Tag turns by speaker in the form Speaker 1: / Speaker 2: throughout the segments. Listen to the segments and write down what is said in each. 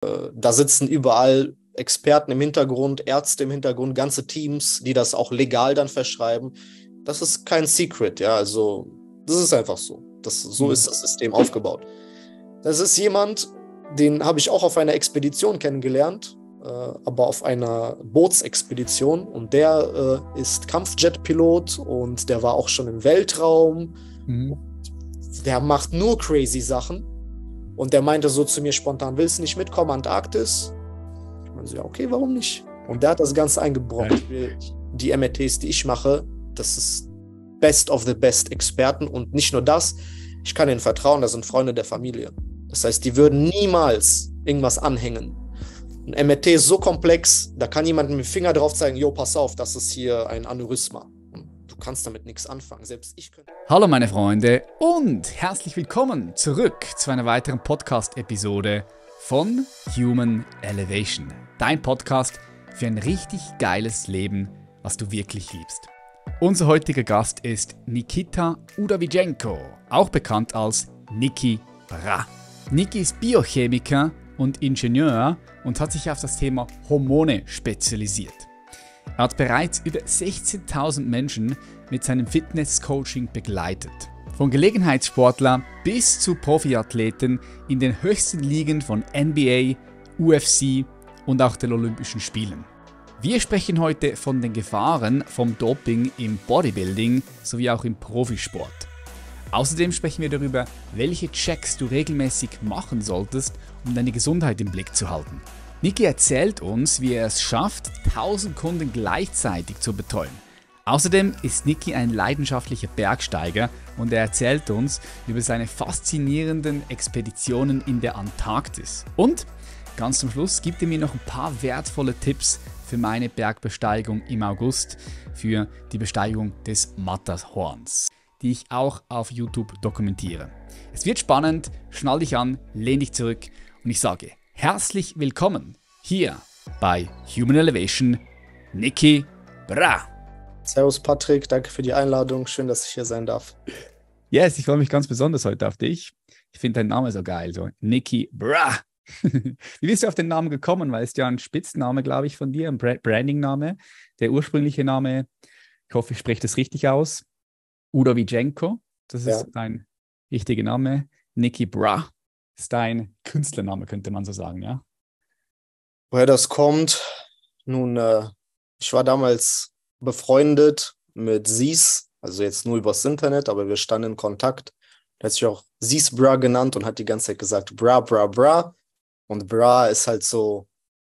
Speaker 1: da sitzen überall Experten im Hintergrund, Ärzte im Hintergrund, ganze Teams, die das auch legal dann verschreiben. Das ist kein Secret, ja. Also, das ist einfach so. Das, so mhm. ist das System aufgebaut. Das ist jemand, den habe ich auch auf einer Expedition kennengelernt, äh, aber auf einer Bootsexpedition. Und der äh, ist Kampfjetpilot und der war auch schon im Weltraum. Mhm. Der macht nur crazy Sachen. Und der meinte so zu mir spontan, willst du nicht mitkommen, Antarktis? Ich meinte so, ja, okay, warum nicht? Und der hat das Ganze eingebrockt. Die MRTs, die ich mache, das ist Best of the Best Experten. Und nicht nur das, ich kann ihnen vertrauen, das sind Freunde der Familie. Das heißt, die würden niemals irgendwas anhängen. Ein MRT ist so komplex, da kann jemand mit dem Finger drauf zeigen, jo, pass auf, das ist hier ein Aneurysma kannst damit nichts anfangen. Selbst ich könnte.
Speaker 2: Hallo, meine Freunde, und herzlich willkommen zurück zu einer weiteren Podcast-Episode von Human Elevation. Dein Podcast für ein richtig geiles Leben, was du wirklich liebst. Unser heutiger Gast ist Nikita Udavicenko, auch bekannt als Niki Bra. Niki ist Biochemiker und Ingenieur und hat sich auf das Thema Hormone spezialisiert. Er hat bereits über 16.000 Menschen mit seinem Fitness-Coaching begleitet. Von Gelegenheitssportler bis zu Profiathleten in den höchsten Ligen von NBA, UFC und auch den Olympischen Spielen. Wir sprechen heute von den Gefahren vom Doping im Bodybuilding sowie auch im Profisport. Außerdem sprechen wir darüber, welche Checks du regelmäßig machen solltest, um deine Gesundheit im Blick zu halten. Niki erzählt uns, wie er es schafft, 1000 Kunden gleichzeitig zu betreuen. Außerdem ist Niki ein leidenschaftlicher Bergsteiger und er erzählt uns über seine faszinierenden Expeditionen in der Antarktis. Und ganz zum Schluss gibt er mir noch ein paar wertvolle Tipps für meine Bergbesteigung im August, für die Besteigung des Matterhorns, die ich auch auf YouTube dokumentiere. Es wird spannend, schnall dich an, lehn dich zurück und ich sage Herzlich willkommen hier bei Human Elevation, Niki Bra.
Speaker 1: Servus Patrick, danke für die Einladung. Schön, dass ich hier sein darf.
Speaker 2: Yes, ich freue mich ganz besonders heute auf dich. Ich finde deinen Namen so geil, so Niki Bra. Wie bist du auf den Namen gekommen? Weil es ja ein Spitzname, glaube ich, von dir, ein Branding-Name. Der ursprüngliche Name, ich hoffe, ich spreche das richtig aus, Udovicenko. Das ist ja. dein richtiger Name, Niki Bra ist dein Künstlername, könnte man so sagen, ja?
Speaker 1: Woher das kommt? Nun, äh, ich war damals befreundet mit Sis, also jetzt nur übers Internet, aber wir standen in Kontakt. Er hat sich auch Sis Bra genannt und hat die ganze Zeit gesagt, Bra, Bra, Bra. Und Bra ist halt so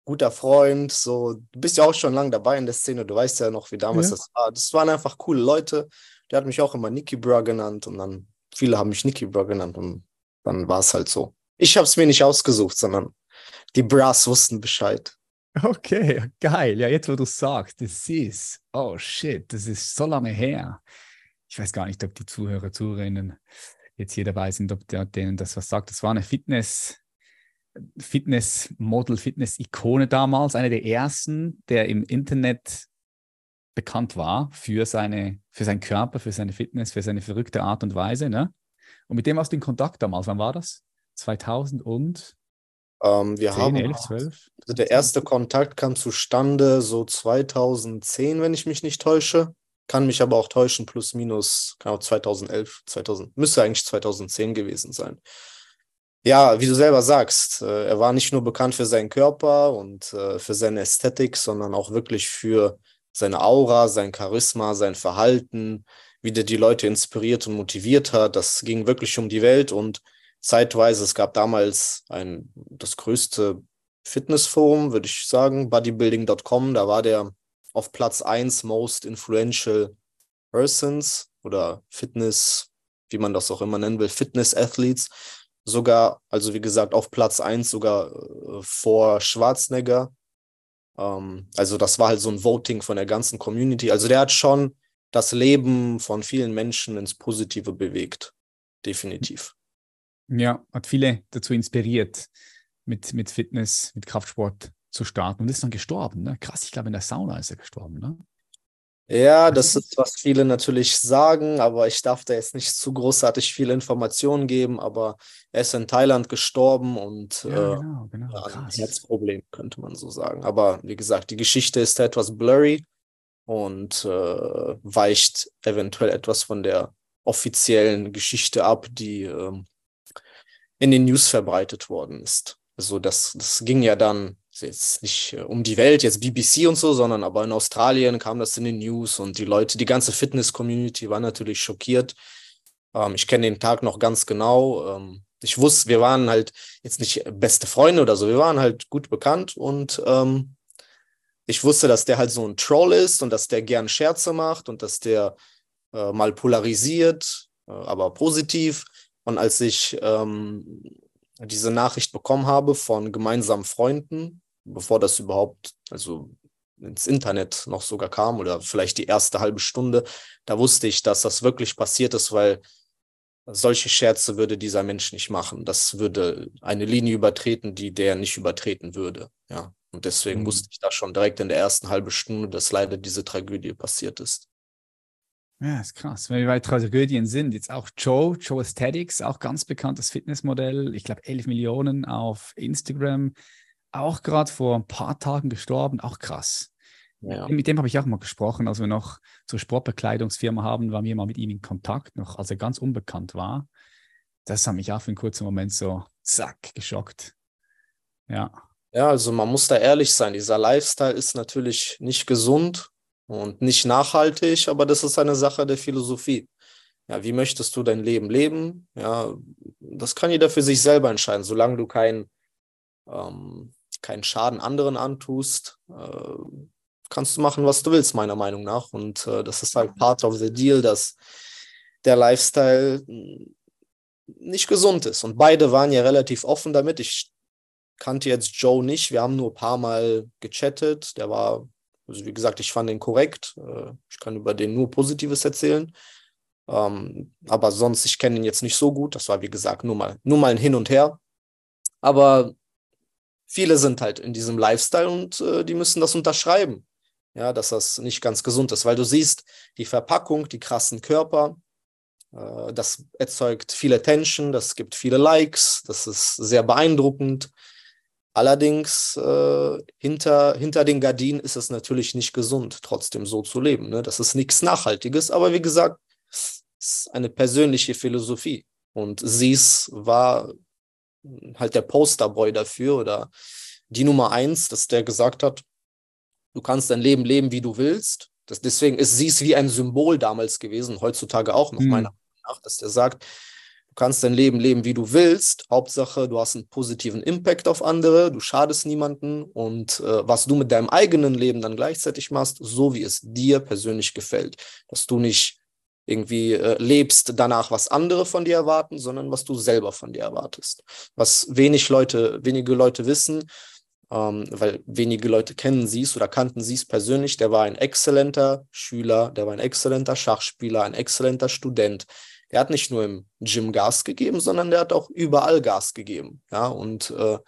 Speaker 1: guter Freund, so, du bist ja auch schon lange dabei in der Szene, du weißt ja noch, wie damals ja. das war. Das waren einfach coole Leute. Der hat mich auch immer Nicky Bra genannt und dann viele haben mich Nicky Bra genannt und dann war es halt so. Ich habe es mir nicht ausgesucht, sondern die Brass wussten Bescheid.
Speaker 2: Okay, geil. Ja, jetzt, wo du sagst, das ist, oh shit, das ist so lange her. Ich weiß gar nicht, ob die Zuhörer, Zuhörerinnen jetzt hier dabei sind, ob der, denen das was sagt. Das war eine Fitness, Fitness-Model, Fitness-Ikone damals, eine der ersten, der im Internet bekannt war für seine, für seinen Körper, für seine Fitness, für seine verrückte Art und Weise, ne? Und mit dem hast du den Kontakt damals. Wann war das? 2000 und?
Speaker 1: Ähm, wir 10, haben 11, 12? Also der erste Kontakt kam zustande so 2010, wenn ich mich nicht täusche. Kann mich aber auch täuschen, plus minus genau 2011, 2000, müsste eigentlich 2010 gewesen sein. Ja, wie du selber sagst, äh, er war nicht nur bekannt für seinen Körper und äh, für seine Ästhetik, sondern auch wirklich für seine Aura, sein Charisma, sein Verhalten, wie der die Leute inspiriert und motiviert hat. Das ging wirklich um die Welt und zeitweise, es gab damals ein, das größte Fitnessforum, würde ich sagen, bodybuilding.com. Da war der auf Platz 1 Most Influential Persons oder Fitness, wie man das auch immer nennen will, Fitness Athletes. Sogar, also wie gesagt, auf Platz 1 sogar äh, vor Schwarzenegger. Ähm, also das war halt so ein Voting von der ganzen Community. Also der hat schon das Leben von vielen Menschen ins Positive bewegt. Definitiv.
Speaker 2: Ja, hat viele dazu inspiriert, mit, mit Fitness, mit Kraftsport zu starten und ist dann gestorben. Ne? Krass, ich glaube, in der Sauna ist er gestorben. Ne?
Speaker 1: Ja, das ist, was viele natürlich sagen, aber ich darf da jetzt nicht zu großartig viele Informationen geben, aber er ist in Thailand gestorben und ja, äh, genau, genau. Äh, Herzproblem, könnte man so sagen. Aber wie gesagt, die Geschichte ist etwas blurry und äh, weicht eventuell etwas von der offiziellen Geschichte ab, die ähm, in den News verbreitet worden ist. Also das, das ging ja dann jetzt nicht äh, um die Welt, jetzt BBC und so, sondern aber in Australien kam das in den News und die Leute, die ganze Fitness-Community war natürlich schockiert. Ähm, ich kenne den Tag noch ganz genau. Ähm, ich wusste, wir waren halt jetzt nicht beste Freunde oder so, wir waren halt gut bekannt und ähm, ich wusste, dass der halt so ein Troll ist und dass der gern Scherze macht und dass der äh, mal polarisiert, äh, aber positiv. Und als ich ähm, diese Nachricht bekommen habe von gemeinsamen Freunden, bevor das überhaupt, also ins Internet noch sogar kam oder vielleicht die erste halbe Stunde, da wusste ich, dass das wirklich passiert ist, weil solche Scherze würde dieser Mensch nicht machen. Das würde eine Linie übertreten, die der nicht übertreten würde. Ja. Und deswegen mhm. wusste ich da schon direkt in der ersten halben Stunde, dass leider diese Tragödie passiert ist.
Speaker 2: Ja, ist krass, wenn wir bei Tragödien sind. Jetzt auch Joe, Joe Aesthetics, auch ganz bekanntes Fitnessmodell. Ich glaube, 11 Millionen auf Instagram. Auch gerade vor ein paar Tagen gestorben. Auch krass. Ja. Mit dem habe ich auch mal gesprochen, als wir noch zur Sportbekleidungsfirma haben, waren wir mal mit ihm in Kontakt, noch als er ganz unbekannt war. Das hat mich auch für einen kurzen Moment so zack geschockt. Ja.
Speaker 1: Ja, also man muss da ehrlich sein. Dieser Lifestyle ist natürlich nicht gesund und nicht nachhaltig, aber das ist eine Sache der Philosophie. Ja, wie möchtest du dein Leben leben? Ja, das kann jeder für sich selber entscheiden, solange du keinen ähm, keinen Schaden anderen antust, äh, kannst du machen, was du willst, meiner Meinung nach. Und äh, das ist halt part of the deal, dass der Lifestyle hm, nicht gesund ist. Und beide waren ja relativ offen damit. Ich kannte jetzt Joe nicht. Wir haben nur ein paar Mal gechattet. Der war, also wie gesagt, ich fand ihn korrekt. Äh, ich kann über den nur Positives erzählen. Ähm, aber sonst, ich kenne ihn jetzt nicht so gut. Das war, wie gesagt, nur mal, nur mal ein Hin und Her. Aber viele sind halt in diesem Lifestyle und äh, die müssen das unterschreiben. Ja, dass das nicht ganz gesund ist, weil du siehst die Verpackung, die krassen Körper, äh, das erzeugt viele Tension, das gibt viele Likes, das ist sehr beeindruckend. Allerdings äh, hinter, hinter den Gardinen ist es natürlich nicht gesund, trotzdem so zu leben. Ne? Das ist nichts Nachhaltiges, aber wie gesagt, es ist eine persönliche Philosophie. Und Sies war halt der Posterboy dafür oder die Nummer eins, dass der gesagt hat, du kannst dein Leben leben, wie du willst. Das, deswegen ist Sies wie ein Symbol damals gewesen, heutzutage auch noch mhm. meiner Meinung nach, dass der sagt, kannst dein Leben leben, wie du willst. Hauptsache, du hast einen positiven Impact auf andere, du schadest niemanden und äh, was du mit deinem eigenen Leben dann gleichzeitig machst, so wie es dir persönlich gefällt, dass du nicht irgendwie äh, lebst danach, was andere von dir erwarten, sondern was du selber von dir erwartest. Was wenig Leute, wenige Leute wissen, ähm, weil wenige Leute kennen sie es oder kannten sie es persönlich, der war ein exzellenter Schüler, der war ein exzellenter Schachspieler, ein exzellenter Student er hat nicht nur im Gym Gas gegeben, sondern der hat auch überall Gas gegeben. Ja, und äh,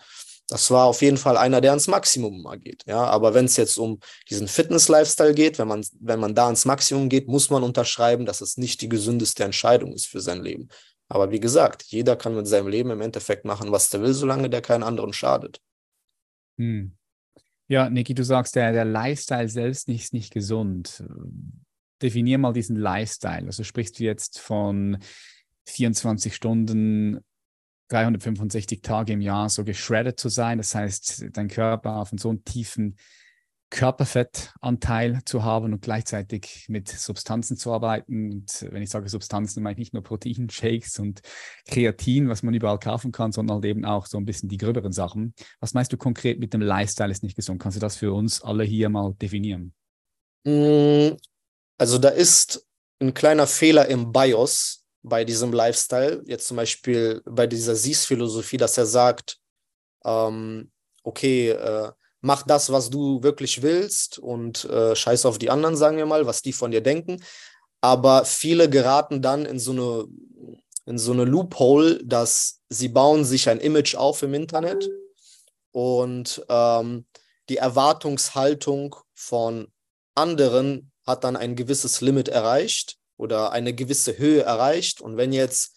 Speaker 1: das war auf jeden Fall einer, der ans Maximum mal geht. Ja, aber wenn es jetzt um diesen Fitness-Lifestyle geht, wenn man, wenn man da ans Maximum geht, muss man unterschreiben, dass es nicht die gesündeste Entscheidung ist für sein Leben. Aber wie gesagt, jeder kann mit seinem Leben im Endeffekt machen, was der will, solange der keinen anderen schadet. Hm.
Speaker 2: Ja, Niki, du sagst, der, der Lifestyle selbst ist nicht gesund definier mal diesen Lifestyle. Also sprichst du jetzt von 24 Stunden, 365 Tage im Jahr so geschreddert zu sein. Das heißt, dein Körper auf so einen tiefen Körperfettanteil zu haben und gleichzeitig mit Substanzen zu arbeiten. Und wenn ich sage Substanzen, meine ich nicht nur Proteinshakes und Kreatin, was man überall kaufen kann, sondern halt eben auch so ein bisschen die gröberen Sachen. Was meinst du konkret mit dem Lifestyle ist nicht gesund? Kannst du das für uns alle hier mal definieren?
Speaker 1: Mm, also da ist ein kleiner Fehler im BIOS bei diesem Lifestyle, jetzt zum Beispiel bei dieser Sies-Philosophie, dass er sagt, ähm, okay, äh, mach das, was du wirklich willst und äh, scheiß auf die anderen, sagen wir mal, was die von dir denken. Aber viele geraten dann in so eine, in so eine Loophole, dass sie bauen sich ein Image auf im Internet und ähm, die Erwartungshaltung von anderen hat dann ein gewisses Limit erreicht oder eine gewisse Höhe erreicht. Und wenn jetzt,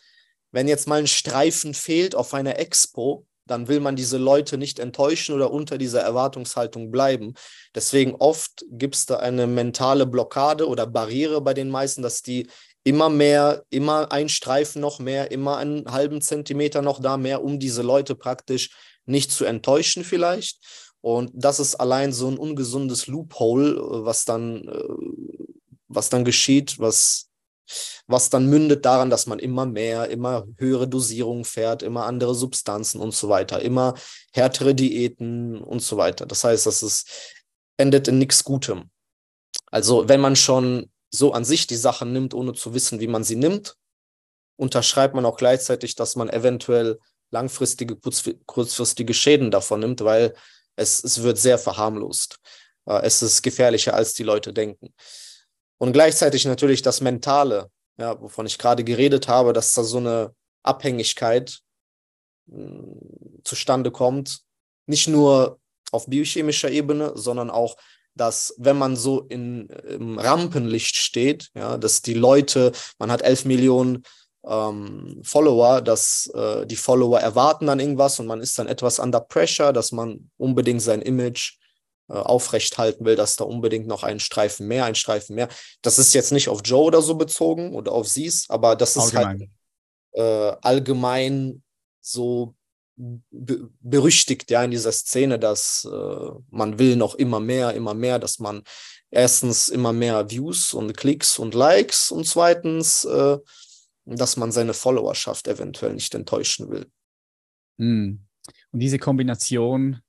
Speaker 1: wenn jetzt mal ein Streifen fehlt auf einer Expo, dann will man diese Leute nicht enttäuschen oder unter dieser Erwartungshaltung bleiben. Deswegen oft gibt es da eine mentale Blockade oder Barriere bei den meisten, dass die immer mehr, immer ein Streifen noch mehr, immer einen halben Zentimeter noch da mehr, um diese Leute praktisch nicht zu enttäuschen vielleicht. Und das ist allein so ein ungesundes Loophole, äh, was dann, äh, was dann geschieht, was, was dann mündet daran, dass man immer mehr, immer höhere Dosierungen fährt, immer andere Substanzen und so weiter, immer härtere Diäten und so weiter. Das heißt, das ist, endet in nichts Gutem. Also wenn man schon so an sich die Sachen nimmt, ohne zu wissen, wie man sie nimmt, unterschreibt man auch gleichzeitig, dass man eventuell langfristige, kurzfristige Schäden davon nimmt, weil es, es wird sehr verharmlost. Äh, es ist gefährlicher, als die Leute denken. Und gleichzeitig natürlich das Mentale, ja, wovon ich gerade geredet habe, dass da so eine Abhängigkeit mm, zustande kommt. Nicht nur auf biochemischer Ebene, sondern auch, dass wenn man so in, im Rampenlicht steht, ja, dass die Leute, man hat elf Millionen ähm, Follower, dass äh, die Follower erwarten dann irgendwas und man ist dann etwas under pressure, dass man unbedingt sein Image äh, aufrecht halten will, dass da unbedingt noch ein Streifen mehr, ein Streifen mehr. Das ist jetzt nicht auf Joe oder so bezogen oder auf Sie's, aber das allgemein. ist halt äh, allgemein so berüchtigt ja in dieser Szene, dass äh, man will noch immer mehr, immer mehr, dass man erstens immer mehr Views und Klicks und Likes und zweitens äh, dass man seine Followerschaft eventuell nicht enttäuschen will.
Speaker 2: Hm. Und diese Kombination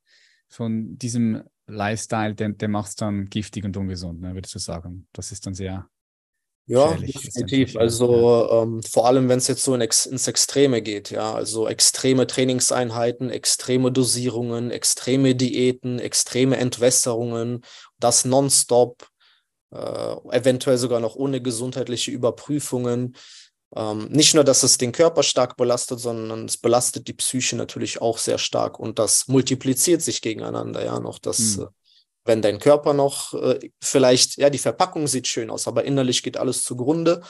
Speaker 2: von diesem Lifestyle, der, der macht es dann giftig und ungesund, ne, würdest du sagen? Das ist dann sehr.
Speaker 1: Ja, definitiv. Also ja. Ähm, vor allem, wenn es jetzt so in Ex ins Extreme geht, ja. Also extreme Trainingseinheiten, extreme Dosierungen, extreme Diäten, extreme Entwässerungen, das nonstop, äh, eventuell sogar noch ohne gesundheitliche Überprüfungen ähm, nicht nur, dass es den Körper stark belastet, sondern es belastet die Psyche natürlich auch sehr stark und das multipliziert sich gegeneinander, ja, noch das. Mhm. Äh, wenn dein Körper noch äh, vielleicht, ja, die Verpackung sieht schön aus, aber innerlich geht alles zugrunde.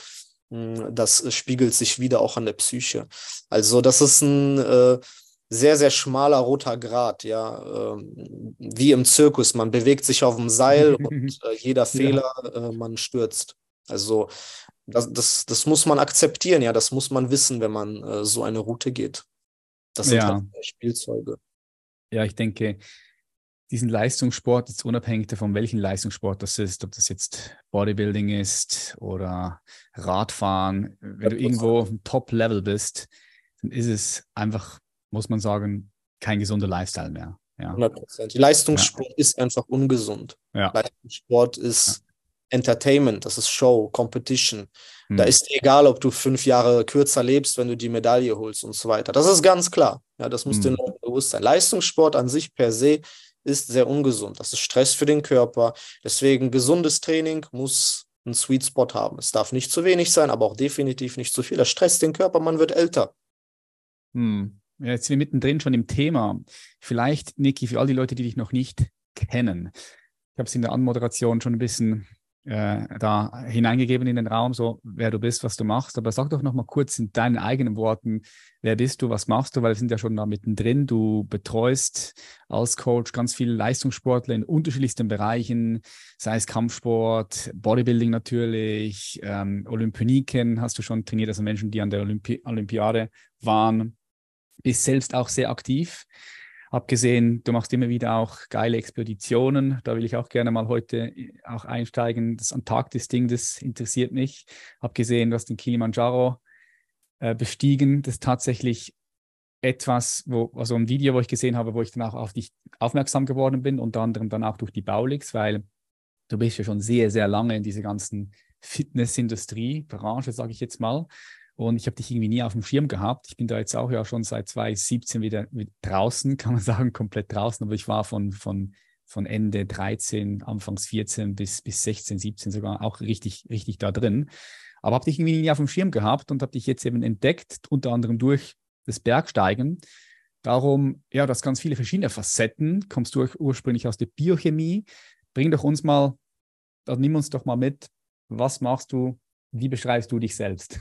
Speaker 1: Hm, das äh, spiegelt sich wieder auch an der Psyche. Also, das ist ein äh, sehr, sehr schmaler roter Grat, ja, äh, wie im Zirkus. Man bewegt sich auf dem Seil und äh, jeder Fehler, ja. man stürzt. Also das, das, das muss man akzeptieren, ja, das muss man wissen, wenn man äh, so eine Route geht. Das sind ja. halt Spielzeuge.
Speaker 2: Ja, ich denke, diesen Leistungssport, jetzt unabhängig davon, welchen Leistungssport das ist, ob das jetzt Bodybuilding ist oder Radfahren, wenn du irgendwo Top-Level bist, dann ist es einfach, muss man sagen, kein gesunder Lifestyle mehr. Ja. 100 Prozent. Leistungssport
Speaker 1: ja. ist einfach ungesund. Ja. Leistungssport ist Entertainment, das ist Show, Competition. Mhm. Da hm. ist egal, ob du fünf Jahre kürzer lebst, wenn du die Medaille holst und so weiter. Das ist ganz klar. Ja, das muss mhm. dir bewusst sein. Leistungssport an sich per se ist sehr ungesund. Das ist Stress für den Körper. Deswegen gesundes Training muss einen Sweet Spot haben. Es darf nicht zu wenig sein, aber auch definitiv nicht zu viel. Das stresst den Körper, man wird älter.
Speaker 2: Hm. jetzt sind wir mittendrin schon im Thema. Vielleicht, Niki, für all die Leute, die dich noch nicht kennen. Ich habe es in der Anmoderation schon ein bisschen äh, da hineingegeben in den Raum, so wer du bist, was du machst. Aber sag doch nochmal kurz in deinen eigenen Worten, wer bist du, was machst du, weil wir sind ja schon da mittendrin. Du betreust als Coach ganz viele Leistungssportler in unterschiedlichsten Bereichen, sei es Kampfsport, Bodybuilding natürlich, ähm, Olympioniken hast du schon trainiert, also Menschen, die an der Olympi Olympiade waren, bist selbst auch sehr aktiv. Abgesehen, du machst immer wieder auch geile Expeditionen. Da will ich auch gerne mal heute äh, auch einsteigen. Das Antarktis-Ding, das interessiert mich. Abgesehen, du hast den Kilimanjaro äh, bestiegen. Das ist tatsächlich etwas, wo, also ein Video, wo ich gesehen habe, wo ich dann auch auf dich aufmerksam geworden bin, unter anderem dann auch durch die Baulix, weil du bist ja schon sehr, sehr lange in dieser ganzen Fitnessindustrie, Branche, sage ich jetzt mal. Und ich habe dich irgendwie nie auf dem Schirm gehabt. Ich bin da jetzt auch ja schon seit 2017 wieder draußen, kann man sagen, komplett draußen. Aber ich war von, von, von Ende 13, anfangs 14 bis, bis 16, 17 sogar auch richtig, richtig da drin. Aber habe dich irgendwie nie auf dem Schirm gehabt und habe dich jetzt eben entdeckt, unter anderem durch das Bergsteigen. Darum, ja, das ganz viele verschiedene Facetten. Kommst du ursprünglich aus der Biochemie? Bring doch uns mal, also nimm uns doch mal mit. Was machst du? Wie beschreibst du dich selbst?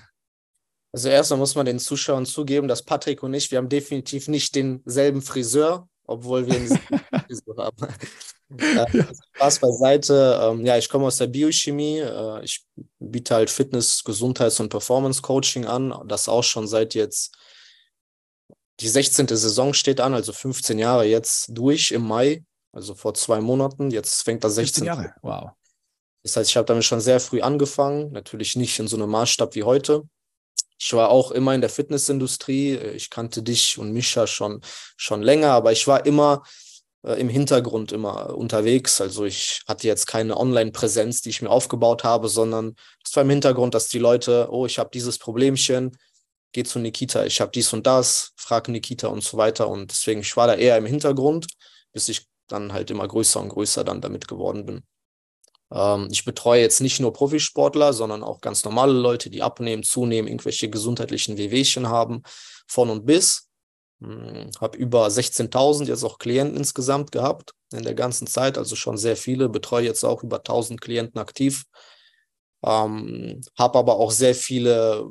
Speaker 1: Also erstmal muss man den Zuschauern zugeben, dass Patrick und ich, wir haben definitiv nicht denselben Friseur, obwohl wir denselben Friseur haben. Äh, also Spaß beiseite. Ähm, ja, ich komme aus der Biochemie. Äh, ich biete halt Fitness, Gesundheits- und Performance-Coaching an. Das auch schon seit jetzt die 16. Saison steht an, also 15 Jahre jetzt durch im Mai, also vor zwei Monaten. Jetzt fängt das 16. Jahre, wow. Das heißt, ich habe damit schon sehr früh angefangen. Natürlich nicht in so einem Maßstab wie heute ich war auch immer in der Fitnessindustrie. Ich kannte dich und Mischa schon, schon länger, aber ich war immer äh, im Hintergrund immer unterwegs. Also ich hatte jetzt keine Online-Präsenz, die ich mir aufgebaut habe, sondern es war im Hintergrund, dass die Leute, oh, ich habe dieses Problemchen, geh zu Nikita, ich habe dies und das, frag Nikita und so weiter. Und deswegen, ich war da eher im Hintergrund, bis ich dann halt immer größer und größer dann damit geworden bin. Ähm, ich betreue jetzt nicht nur Profisportler, sondern auch ganz normale Leute, die abnehmen, zunehmen, irgendwelche gesundheitlichen Wehwehchen haben, von und bis. Hm, Habe über 16.000 jetzt auch Klienten insgesamt gehabt in der ganzen Zeit, also schon sehr viele. Betreue jetzt auch über 1.000 Klienten aktiv. Ähm, Habe aber auch sehr viele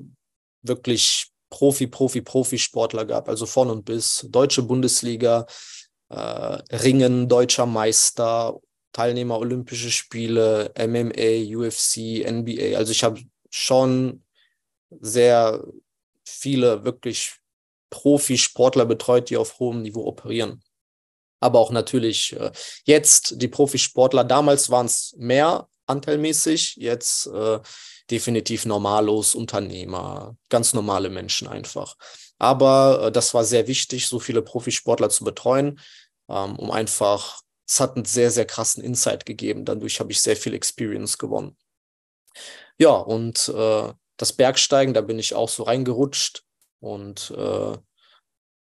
Speaker 1: wirklich Profi, Profi, Profisportler gehabt, also von und bis. Deutsche Bundesliga, äh, Ringen, deutscher Meister, Teilnehmer Olympische Spiele, MMA, UFC, NBA. Also ich habe schon sehr viele wirklich Profisportler betreut, die auf hohem Niveau operieren. Aber auch natürlich äh, jetzt die Profisportler, damals waren es mehr anteilmäßig, jetzt äh, definitiv normalos, Unternehmer, ganz normale Menschen einfach. Aber äh, das war sehr wichtig, so viele Profisportler zu betreuen, ähm, um einfach es hat einen sehr, sehr krassen Insight gegeben. Dadurch habe ich sehr viel Experience gewonnen. Ja, und äh, das Bergsteigen, da bin ich auch so reingerutscht und äh, äh,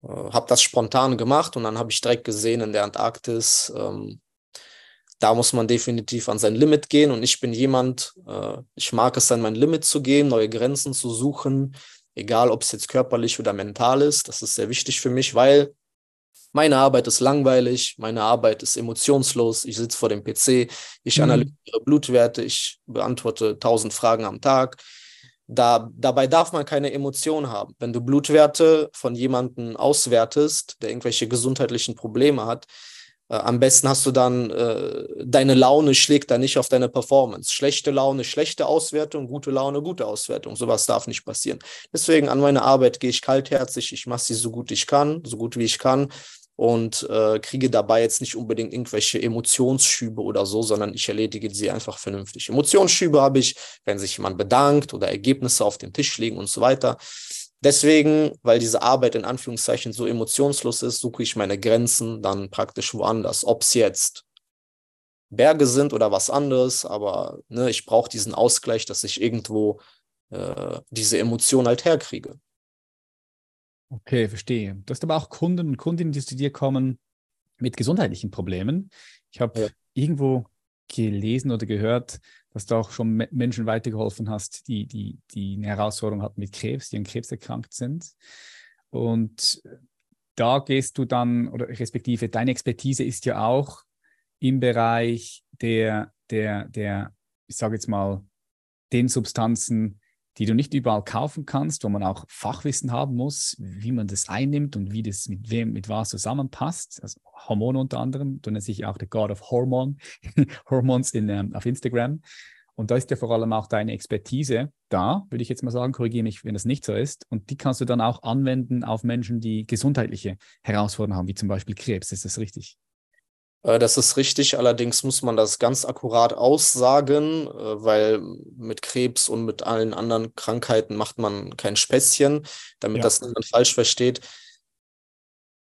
Speaker 1: habe das spontan gemacht. Und dann habe ich direkt gesehen in der Antarktis, ähm, da muss man definitiv an sein Limit gehen. Und ich bin jemand, äh, ich mag es, an mein Limit zu gehen, neue Grenzen zu suchen, egal ob es jetzt körperlich oder mental ist. Das ist sehr wichtig für mich, weil meine Arbeit ist langweilig, meine Arbeit ist emotionslos, ich sitze vor dem PC, ich mhm. Blutwerte, ich beantworte tausend Fragen am Tag. Da, dabei darf man keine Emotion haben. Wenn du Blutwerte von jemandem auswertest, der irgendwelche gesundheitlichen Probleme hat, äh, am besten hast du dann, äh, deine Laune schlägt dann nicht auf deine Performance. Schlechte Laune, schlechte Auswertung, gute Laune, gute Auswertung. Sowas darf nicht passieren. Deswegen an meine Arbeit gehe ich kaltherzig, ich mache sie so gut ich kann, so gut wie ich kann und äh, kriege dabei jetzt nicht unbedingt irgendwelche Emotionsschübe oder so, sondern ich erledige sie einfach vernünftig. Emotionsschübe habe ich, wenn sich jemand bedankt oder Ergebnisse auf den Tisch legen und so weiter. Deswegen, weil diese Arbeit in Anführungszeichen so emotionslos ist, suche ich meine Grenzen dann praktisch woanders. Ob es jetzt Berge sind oder was anderes, aber ne, ich brauche diesen Ausgleich, dass ich irgendwo äh, diese Emotion halt herkriege.
Speaker 2: Okay, verstehe. Du hast aber auch Kunden und Kundinnen, die zu dir kommen mit gesundheitlichen Problemen. Ich habe ja. irgendwo gelesen oder gehört, dass du auch schon Menschen weitergeholfen hast, die, die, die eine Herausforderung hatten mit Krebs, die an Krebs erkrankt sind. Und da gehst du dann, oder respektive deine Expertise ist ja auch im Bereich der, der, der ich sage jetzt mal, den Substanzen, die du nicht überall kaufen kannst, wo man auch Fachwissen haben muss, wie man das einnimmt und wie das mit wem, mit was zusammenpasst. Also Hormone unter anderem, du nennst dich auch der God of Hormone, Hormones in, ähm, auf Instagram. Und da ist ja vor allem auch deine Expertise da, würde ich jetzt mal sagen, korrigiere mich, wenn das nicht so ist. Und die kannst du dann auch anwenden auf Menschen, die gesundheitliche Herausforderungen haben, wie zum Beispiel Krebs. Ist das richtig?
Speaker 1: Äh, das ist richtig, allerdings muss man das ganz akkurat aussagen, äh, weil mit Krebs und mit allen anderen Krankheiten macht man kein Späßchen, damit ja. das niemand falsch versteht.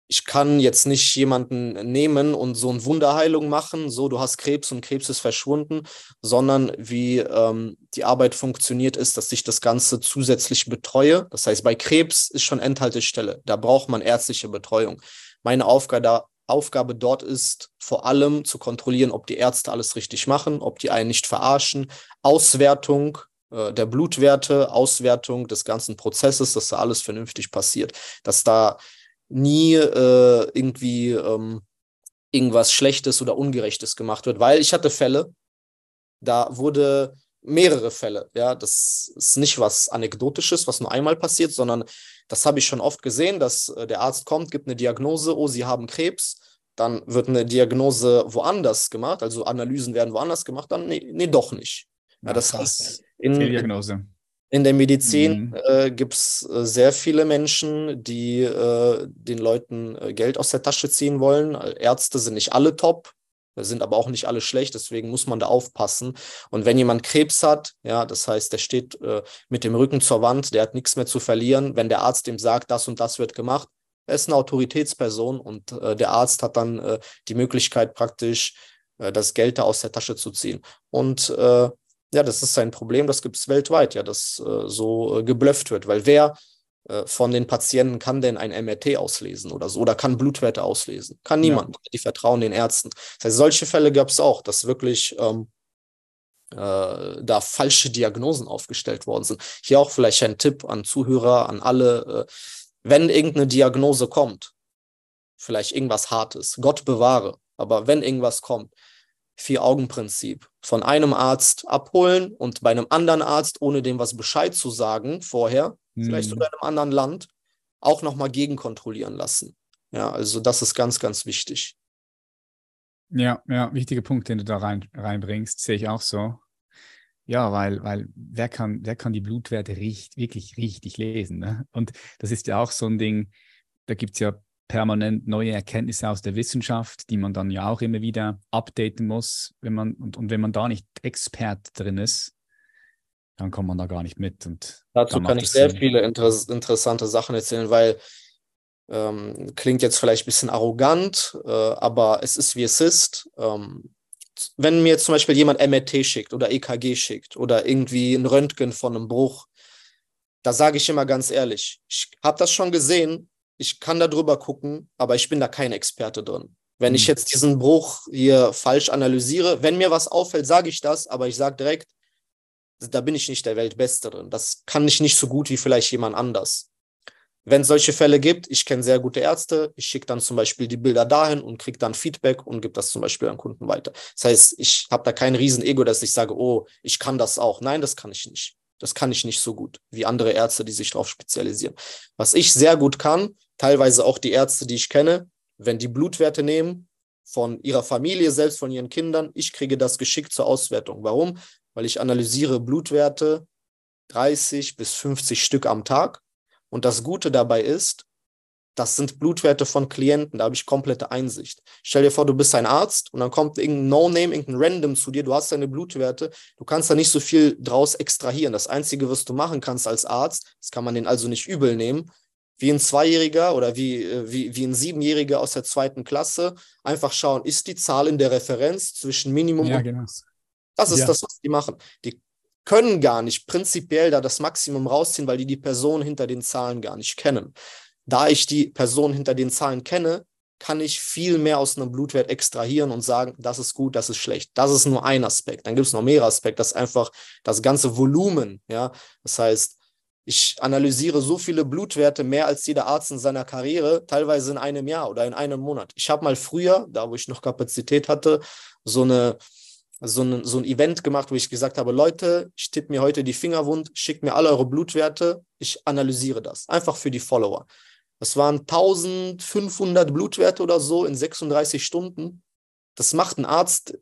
Speaker 1: Ich kann jetzt nicht jemanden nehmen und so eine Wunderheilung machen, so du hast Krebs und Krebs ist verschwunden, sondern wie ähm, die Arbeit funktioniert ist, dass ich das Ganze zusätzlich betreue. Das heißt, bei Krebs ist schon Endhaltestelle, da braucht man ärztliche Betreuung. Meine Aufgabe, Aufgabe dort ist, vor allem zu kontrollieren, ob die Ärzte alles richtig machen, ob die einen nicht verarschen. Auswertung äh, der Blutwerte, Auswertung des ganzen Prozesses, dass da alles vernünftig passiert, dass da nie äh, irgendwie ähm, irgendwas Schlechtes oder Ungerechtes gemacht wird, weil ich hatte Fälle, da wurde mehrere Fälle. Ja, das ist nicht was Anekdotisches, was nur einmal passiert, sondern das habe ich schon oft gesehen, dass äh, der Arzt kommt, gibt eine Diagnose, oh, Sie haben Krebs. Dann wird eine Diagnose woanders gemacht, also Analysen werden woanders gemacht, dann nee, nee doch nicht. Ja, das heißt, in, Diagnose. in der Medizin mhm. äh, gibt es äh, sehr viele Menschen, die äh, den Leuten äh, Geld aus der Tasche ziehen wollen. Ärzte sind nicht alle top, sind aber auch nicht alle schlecht, deswegen muss man da aufpassen. Und wenn jemand Krebs hat, ja, das heißt, der steht äh, mit dem Rücken zur Wand, der hat nichts mehr zu verlieren, wenn der Arzt ihm sagt, das und das wird gemacht, er ist eine Autoritätsperson und äh, der Arzt hat dann äh, die Möglichkeit praktisch äh, das Geld da aus der Tasche zu ziehen. Und äh, ja, das ist ein Problem, das gibt es weltweit, ja, dass äh, so geblufft wird, weil wer äh, von den Patienten kann denn ein MRT auslesen oder so oder kann Blutwerte auslesen. Kann niemand. Ja. Die vertrauen den Ärzten. Das heißt, solche Fälle gab es auch, dass wirklich ähm, äh, da falsche Diagnosen aufgestellt worden sind. Hier auch vielleicht ein Tipp an Zuhörer, an alle, äh, wenn irgendeine Diagnose kommt, vielleicht irgendwas Hartes, Gott bewahre, aber wenn irgendwas kommt, Vier-Augen-Prinzip. Von einem Arzt abholen und bei einem anderen Arzt, ohne dem was Bescheid zu sagen vorher, mhm. vielleicht hm. sogar in einem anderen Land, auch nochmal gegenkontrollieren lassen. Ja, also das ist ganz, ganz wichtig.
Speaker 2: Ja, ja, wichtiger Punkt, den du da rein, reinbringst, sehe ich auch so. Ja, weil, weil wer kann, wer kann die Blutwerte richtig, wirklich richtig lesen? Ne? Und das ist ja auch so ein Ding, da gibt es ja permanent neue Erkenntnisse aus der Wissenschaft, die man dann ja auch immer wieder updaten muss, wenn man, und, und wenn man da nicht Expert drin ist, dann kommt man da gar nicht mit. Und Dazu kann ich sehr Sinn.
Speaker 1: viele inter interessante Sachen erzählen, weil ähm, klingt jetzt vielleicht ein bisschen arrogant, äh, aber es ist wie es ist. Ähm, wenn mir zum Beispiel jemand MRT schickt oder EKG schickt oder irgendwie ein Röntgen von einem Bruch, da sage ich immer ganz ehrlich, ich habe das schon gesehen, ich kann da drüber gucken, aber ich bin da kein Experte drin. Wenn ich mhm. jetzt diesen Bruch hier falsch analysiere, wenn mir was auffällt, sage ich das, aber ich sage direkt, da bin ich nicht der Weltbeste drin. Das kann ich nicht so gut wie vielleicht jemand anders. Wenn es solche Fälle gibt, ich kenne sehr gute Ärzte, ich schicke dann zum Beispiel die Bilder dahin und kriege dann Feedback und gebe das zum Beispiel an Kunden weiter. Das heißt, ich habe da kein Riesen-Ego, dass ich sage, oh, ich kann das auch. Nein, das kann ich nicht. Das kann ich nicht so gut wie andere Ärzte, die sich darauf spezialisieren. Was ich sehr gut kann, teilweise auch die Ärzte, die ich kenne, wenn die Blutwerte nehmen von ihrer Familie, selbst von ihren Kindern, ich kriege das geschickt zur Auswertung. Warum? weil ich analysiere Blutwerte 30 bis 50 Stück am Tag. Und das Gute dabei ist, das sind Blutwerte von Klienten, da habe ich komplette Einsicht. Stell dir vor, du bist ein Arzt und dann kommt irgendein No-Name, irgendein Random zu dir, du hast deine Blutwerte, du kannst da nicht so viel draus extrahieren. Das Einzige, was du machen kannst als Arzt, das kann man den also nicht übel nehmen, wie ein Zweijähriger oder wie, äh, wie, wie ein Siebenjähriger aus der zweiten Klasse, einfach schauen, ist die Zahl in der Referenz zwischen Minimum ja, und genau. Das ist ja. das, was die machen. Die können gar nicht prinzipiell da das Maximum rausziehen, weil die die Person hinter den Zahlen gar nicht kennen. Da ich die Person hinter den Zahlen kenne, kann ich viel mehr aus einem Blutwert extrahieren und sagen, das ist gut, das ist schlecht. Das ist nur ein Aspekt. Dann gibt es noch mehrere Aspekte. Das ist einfach das ganze Volumen. Ja? Das heißt, ich analysiere so viele Blutwerte, mehr als jeder Arzt in seiner Karriere, teilweise in einem Jahr oder in einem Monat. Ich habe mal früher, da wo ich noch Kapazität hatte, so eine also so ein, so ein Event gemacht, wo ich gesagt habe, Leute, ich tippe mir heute die Fingerwund, schickt mir alle eure Blutwerte, ich analysiere das, einfach für die Follower. Das waren 1500 Blutwerte oder so in 36 Stunden. Das macht ein Arzt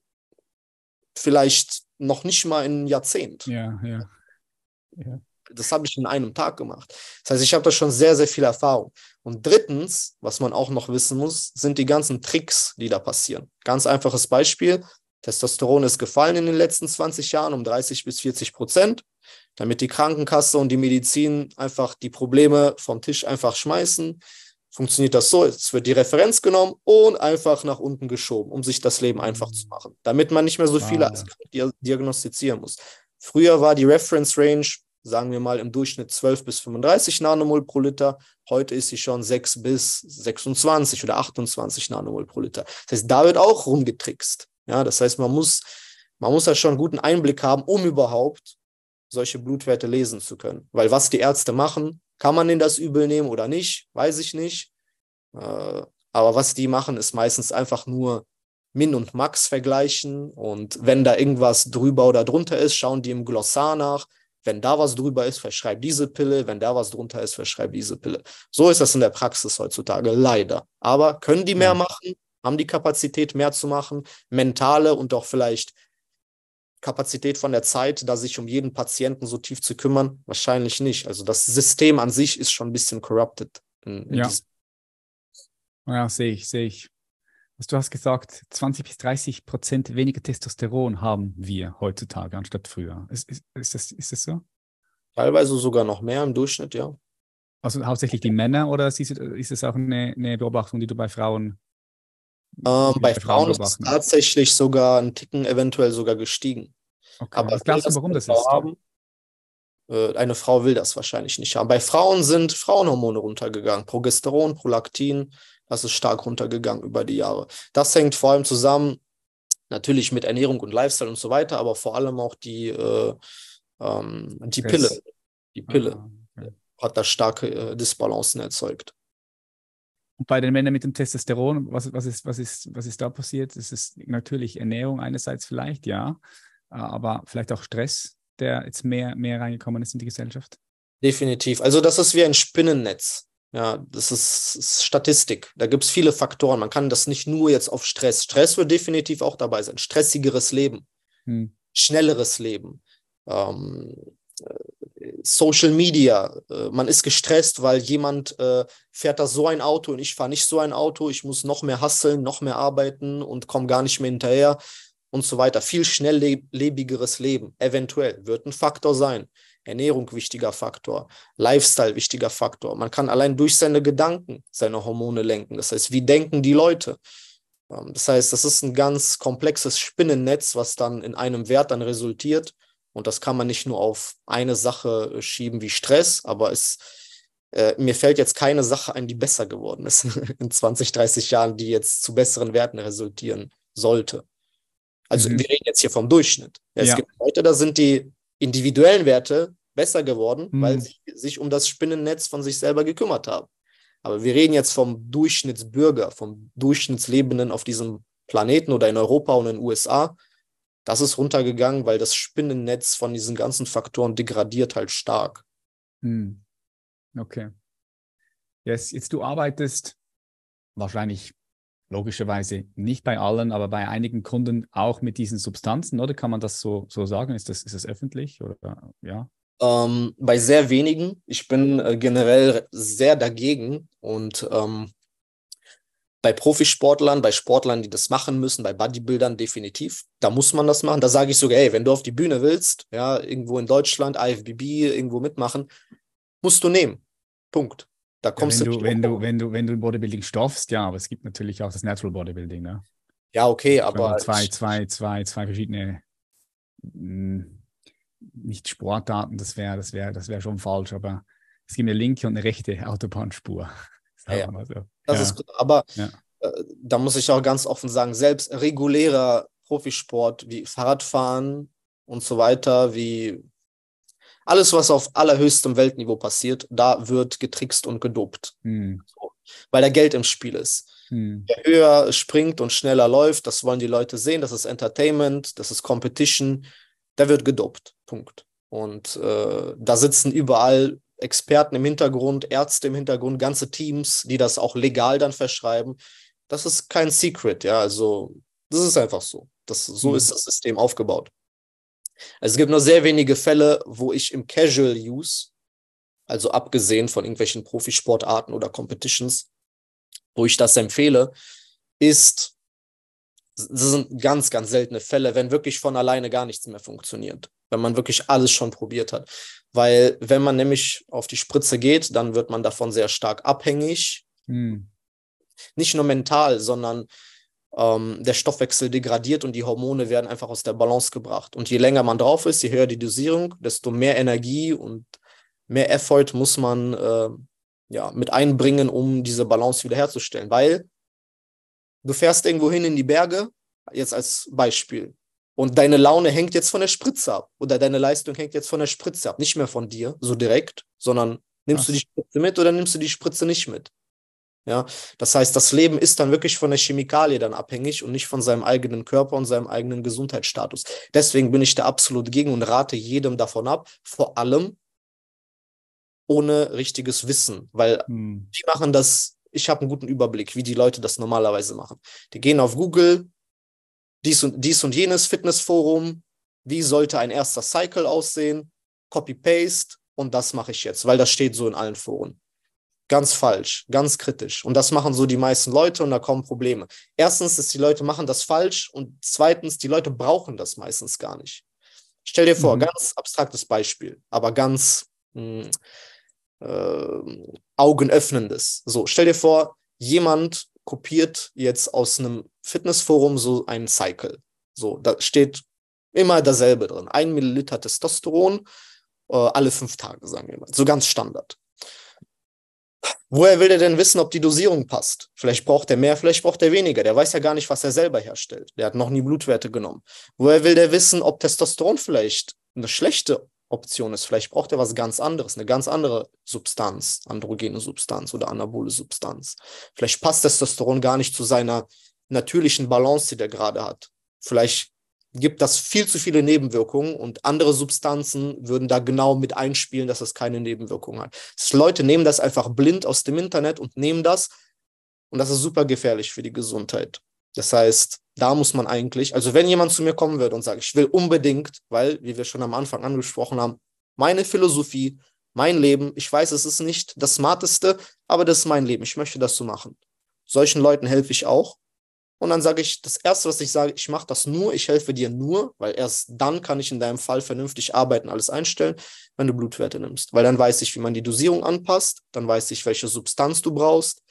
Speaker 1: vielleicht noch nicht mal in einem Jahrzehnt. Ja, ja. ja. Das habe ich in einem Tag gemacht. Das heißt, ich habe da schon sehr, sehr viel Erfahrung. Und drittens, was man auch noch wissen muss, sind die ganzen Tricks, die da passieren. Ganz einfaches Beispiel. Testosteron ist gefallen in den letzten 20 Jahren um 30 bis 40 Prozent, damit die Krankenkasse und die Medizin einfach die Probleme vom Tisch einfach schmeißen. Funktioniert das so? Es wird die Referenz genommen und einfach nach unten geschoben, um sich das Leben einfach zu mhm. machen, damit man nicht mehr so viele ah, diagnostizieren muss. Früher war die Reference Range, sagen wir mal, im Durchschnitt 12 bis 35 Nanomol pro Liter. Heute ist sie schon 6 bis 26 oder 28 Nanomol pro Liter. Das heißt, da wird auch rumgetrickst. Ja, das heißt, man muss, man muss da schon einen guten Einblick haben, um überhaupt solche Blutwerte lesen zu können. Weil was die Ärzte machen, kann man denen das übel nehmen oder nicht, weiß ich nicht. Äh, aber was die machen, ist meistens einfach nur Min und Max vergleichen. Und wenn da irgendwas drüber oder drunter ist, schauen die im Glossar nach. Wenn da was drüber ist, verschreib diese Pille. Wenn da was drunter ist, verschreib diese Pille. So ist das in der Praxis heutzutage, leider. Aber können die mehr machen? haben die Kapazität, mehr zu machen, mentale und auch vielleicht Kapazität von der Zeit, da sich um jeden Patienten so tief zu kümmern? Wahrscheinlich nicht. Also das System an sich ist schon ein bisschen corrupted. In, in ja.
Speaker 2: ja, sehe ich, sehe ich. Also du hast gesagt, 20 bis 30 Prozent weniger Testosteron haben wir heutzutage anstatt früher. Ist, ist, ist, das,
Speaker 1: ist das so? Teilweise sogar noch mehr im Durchschnitt, ja.
Speaker 2: Also hauptsächlich die Männer oder ist das auch eine, eine Beobachtung, die du bei Frauen ähm, bei Frauen ist es
Speaker 1: tatsächlich sogar einen Ticken eventuell sogar gestiegen. Okay. Aber was glaubst du, warum das ist? Haben, äh, eine Frau will das wahrscheinlich nicht haben. Bei Frauen sind Frauenhormone runtergegangen. Progesteron, Prolaktin, das ist stark runtergegangen über die Jahre. Das hängt vor allem zusammen, natürlich mit Ernährung und Lifestyle und so weiter, aber vor allem auch die, äh, ähm, die Pille. Die ah, Pille ah, okay. hat da starke äh, Disbalancen erzeugt.
Speaker 2: Und bei den Männern mit dem Testosteron, was, was, ist, was, ist, was ist da passiert? Es ist natürlich Ernährung einerseits vielleicht, ja, aber vielleicht auch Stress, der jetzt mehr, mehr reingekommen ist in die Gesellschaft.
Speaker 1: Definitiv. Also das ist wie ein Spinnennetz. Ja, das ist, ist Statistik. Da gibt es viele Faktoren. Man kann das nicht nur jetzt auf Stress. Stress wird definitiv auch dabei sein. Stressigeres Leben, hm. schnelleres Leben, ähm, Social Media, äh, man ist gestresst, weil jemand äh, fährt da so ein Auto und ich fahre nicht so ein Auto, ich muss noch mehr hasseln, noch mehr arbeiten und komme gar nicht mehr hinterher und so weiter. Viel schnelllebigeres Leben, eventuell, wird ein Faktor sein. Ernährung wichtiger Faktor, Lifestyle wichtiger Faktor. Man kann allein durch seine Gedanken seine Hormone lenken. Das heißt, wie denken die Leute? Ähm, das heißt, das ist ein ganz komplexes Spinnennetz, was dann in einem Wert dann resultiert und das kann man nicht nur auf eine Sache äh, schieben wie Stress, aber es, äh, mir fällt jetzt keine Sache ein, die besser geworden ist in 20, 30 Jahren, die jetzt zu besseren Werten resultieren sollte. Also mhm. wir reden jetzt hier vom Durchschnitt. Ja, es ja. gibt Leute, da sind die individuellen Werte besser geworden, mhm. weil sie sich um das Spinnennetz von sich selber gekümmert haben. Aber wir reden jetzt vom Durchschnittsbürger, vom Durchschnittslebenden auf diesem Planeten oder in Europa und in den USA, das ist runtergegangen, weil das Spinnennetz von diesen ganzen Faktoren degradiert halt stark.
Speaker 2: Hm. Okay. Yes, jetzt du arbeitest wahrscheinlich logischerweise nicht bei allen, aber bei einigen Kunden auch mit diesen Substanzen, oder kann man das so, so sagen? Ist das, ist das öffentlich oder
Speaker 1: ja? Ähm, bei sehr wenigen. Ich bin äh, generell sehr dagegen und ähm, bei Profisportlern, bei Sportlern, die das machen müssen, bei Bodybuildern definitiv, da muss man das machen. Da sage ich sogar, hey, wenn du auf die Bühne willst, ja, irgendwo in Deutschland, IFBB, irgendwo mitmachen, musst du nehmen. Punkt. Da kommst ja, wenn du, wenn
Speaker 2: du, wenn du, wenn du Bodybuilding stoffst, ja, aber es gibt natürlich auch das Natural Bodybuilding, ne?
Speaker 1: Ja, okay, aber zwei,
Speaker 2: zwei, zwei, zwei verschiedene hm, nicht Sportdaten, das wäre, das wäre, das wäre schon falsch, aber es gibt eine linke und eine rechte Autobahnspur. Ja, ja. Das ja. ist klar. Aber
Speaker 1: äh, da muss ich auch ganz offen sagen, selbst regulärer Profisport wie Fahrradfahren und so weiter, wie alles, was auf allerhöchstem Weltniveau passiert, da wird getrickst und gedopt. Hm. So, weil da Geld im Spiel ist. Hm. Wer höher springt und schneller läuft, das wollen die Leute sehen, das ist Entertainment, das ist Competition, da wird gedopt. Punkt. Und äh, da sitzen überall Experten im Hintergrund, Ärzte im Hintergrund, ganze Teams, die das auch legal dann verschreiben. Das ist kein Secret, ja. Also, das ist einfach so. Das, so mhm. ist das System aufgebaut. Also es gibt nur sehr wenige Fälle, wo ich im Casual Use, also abgesehen von irgendwelchen Profisportarten oder Competitions, wo ich das empfehle, ist, das sind ganz, ganz seltene Fälle, wenn wirklich von alleine gar nichts mehr funktioniert wenn man wirklich alles schon probiert hat. Weil wenn man nämlich auf die Spritze geht, dann wird man davon sehr stark abhängig. Mhm. Nicht nur mental, sondern ähm, der Stoffwechsel degradiert und die Hormone werden einfach aus der Balance gebracht. Und je länger man drauf ist, je höher die Dosierung, desto mehr Energie und mehr Effort muss man äh, ja, mit einbringen, um diese Balance wiederherzustellen. Weil du fährst irgendwo hin in die Berge, jetzt als Beispiel, und deine Laune hängt jetzt von der Spritze ab. Oder deine Leistung hängt jetzt von der Spritze ab. Nicht mehr von dir, so direkt, sondern nimmst Ach. du die Spritze mit oder nimmst du die Spritze nicht mit. Ja, das heißt, das Leben ist dann wirklich von der Chemikalie dann abhängig und nicht von seinem eigenen Körper und seinem eigenen Gesundheitsstatus. Deswegen bin ich da absolut gegen und rate jedem davon ab, vor allem ohne richtiges Wissen, weil hm. die machen das, ich habe einen guten Überblick, wie die Leute das normalerweise machen. Die gehen auf Google, dies und, dies und jenes Fitnessforum, wie sollte ein erster Cycle aussehen, Copy-Paste und das mache ich jetzt, weil das steht so in allen Foren. Ganz falsch, ganz kritisch. Und das machen so die meisten Leute und da kommen Probleme. Erstens ist, die Leute machen das falsch und zweitens, die Leute brauchen das meistens gar nicht. Stell dir vor, mhm. ganz abstraktes Beispiel, aber ganz mh, hm, äh, augenöffnendes. So, stell dir vor, jemand kopiert jetzt aus einem Fitnessforum so einen Cycle. So, da steht immer dasselbe drin. Ein Milliliter Testosteron äh, alle fünf Tage, sagen wir mal. So ganz Standard. Woher will der denn wissen, ob die Dosierung passt? Vielleicht braucht er mehr, vielleicht braucht er weniger. Der weiß ja gar nicht, was er selber herstellt. Der hat noch nie Blutwerte genommen. Woher will der wissen, ob Testosteron vielleicht eine schlechte Option ist. Vielleicht braucht er was ganz anderes, eine ganz andere Substanz, androgene Substanz oder anabole Substanz. Vielleicht passt Testosteron gar nicht zu seiner natürlichen Balance, die der gerade hat. Vielleicht gibt das viel zu viele Nebenwirkungen und andere Substanzen würden da genau mit einspielen, dass es keine Nebenwirkungen hat. Das Leute nehmen das einfach blind aus dem Internet und nehmen das und das ist super gefährlich für die Gesundheit. Das heißt, da muss man eigentlich, also wenn jemand zu mir kommen wird und sagt, ich will unbedingt, weil, wie wir schon am Anfang angesprochen haben, meine Philosophie, mein Leben, ich weiß, es ist nicht das Smarteste, aber das ist mein Leben, ich möchte das so machen. Solchen Leuten helfe ich auch. Und dann sage ich, das Erste, was ich sage, ich mache das nur, ich helfe dir nur, weil erst dann kann ich in deinem Fall vernünftig arbeiten, alles einstellen, wenn du Blutwerte nimmst. Weil dann weiß ich, wie man die Dosierung anpasst, dann weiß ich, welche Substanz du brauchst,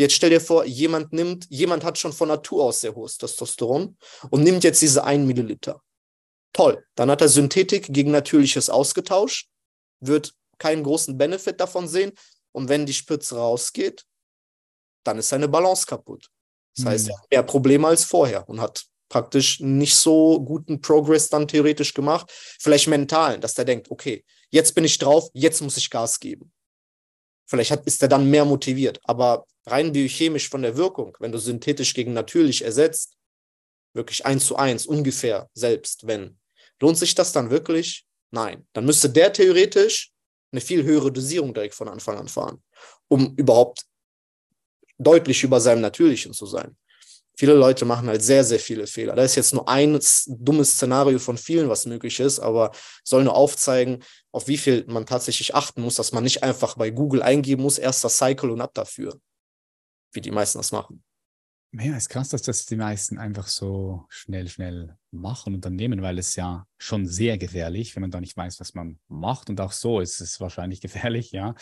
Speaker 1: Jetzt stell dir vor, jemand nimmt, jemand hat schon von Natur aus sehr hohes Testosteron und nimmt jetzt diese 1 Milliliter. Toll, dann hat er Synthetik gegen Natürliches ausgetauscht, wird keinen großen Benefit davon sehen. Und wenn die Spitze rausgeht, dann ist seine Balance kaputt. Das heißt, er mhm. hat mehr Probleme als vorher und hat praktisch nicht so guten Progress dann theoretisch gemacht. Vielleicht mental, dass er denkt, okay, jetzt bin ich drauf, jetzt muss ich Gas geben. Vielleicht hat, ist er dann mehr motiviert. Aber rein biochemisch von der Wirkung, wenn du synthetisch gegen natürlich ersetzt, wirklich eins zu eins ungefähr selbst, wenn, lohnt sich das dann wirklich? Nein. Dann müsste der theoretisch eine viel höhere Dosierung direkt von Anfang an fahren, um überhaupt deutlich über seinem Natürlichen zu sein. Viele Leute machen halt sehr, sehr viele Fehler. Da ist jetzt nur ein dummes Szenario von vielen, was möglich ist, aber soll nur aufzeigen, auf wie viel man tatsächlich achten muss, dass man nicht einfach bei Google eingeben muss, erster Cycle und ab dafür, wie die meisten das machen.
Speaker 2: Ja, ist krass, dass das die meisten einfach so schnell, schnell machen und dann nehmen, weil es ja schon sehr gefährlich, wenn man da nicht weiß, was man macht. Und auch so ist es wahrscheinlich gefährlich, ja.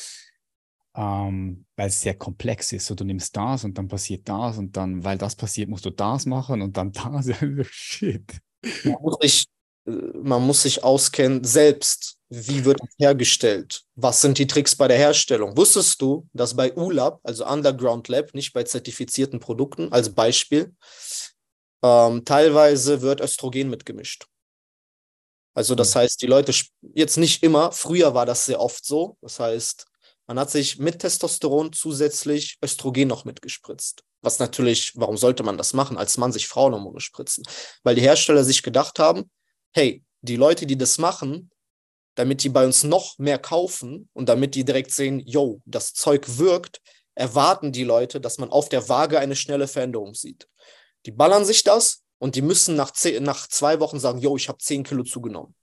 Speaker 2: Ähm, weil es sehr komplex ist. So, du nimmst das und dann passiert das und dann, weil das passiert, musst du das machen und dann das. Also, shit.
Speaker 1: Ja, wirklich man muss sich auskennen selbst. Wie wird das hergestellt? Was sind die Tricks bei der Herstellung? Wusstest du, dass bei ULAB, also Underground Lab, nicht bei zertifizierten Produkten, als Beispiel, ähm, teilweise wird Östrogen mitgemischt? Also das hm. heißt, die Leute, jetzt nicht immer, früher war das sehr oft so. Das heißt, man hat sich mit Testosteron zusätzlich Östrogen noch mitgespritzt. Was natürlich, warum sollte man das machen, als Mann sich Frauenhormone spritzen? Weil die Hersteller sich gedacht haben, hey, die Leute, die das machen, damit die bei uns noch mehr kaufen und damit die direkt sehen, yo, das Zeug wirkt, erwarten die Leute, dass man auf der Waage eine schnelle Veränderung sieht. Die ballern sich das und die müssen nach, zehn, nach zwei Wochen sagen, yo, ich habe 10 Kilo zugenommen.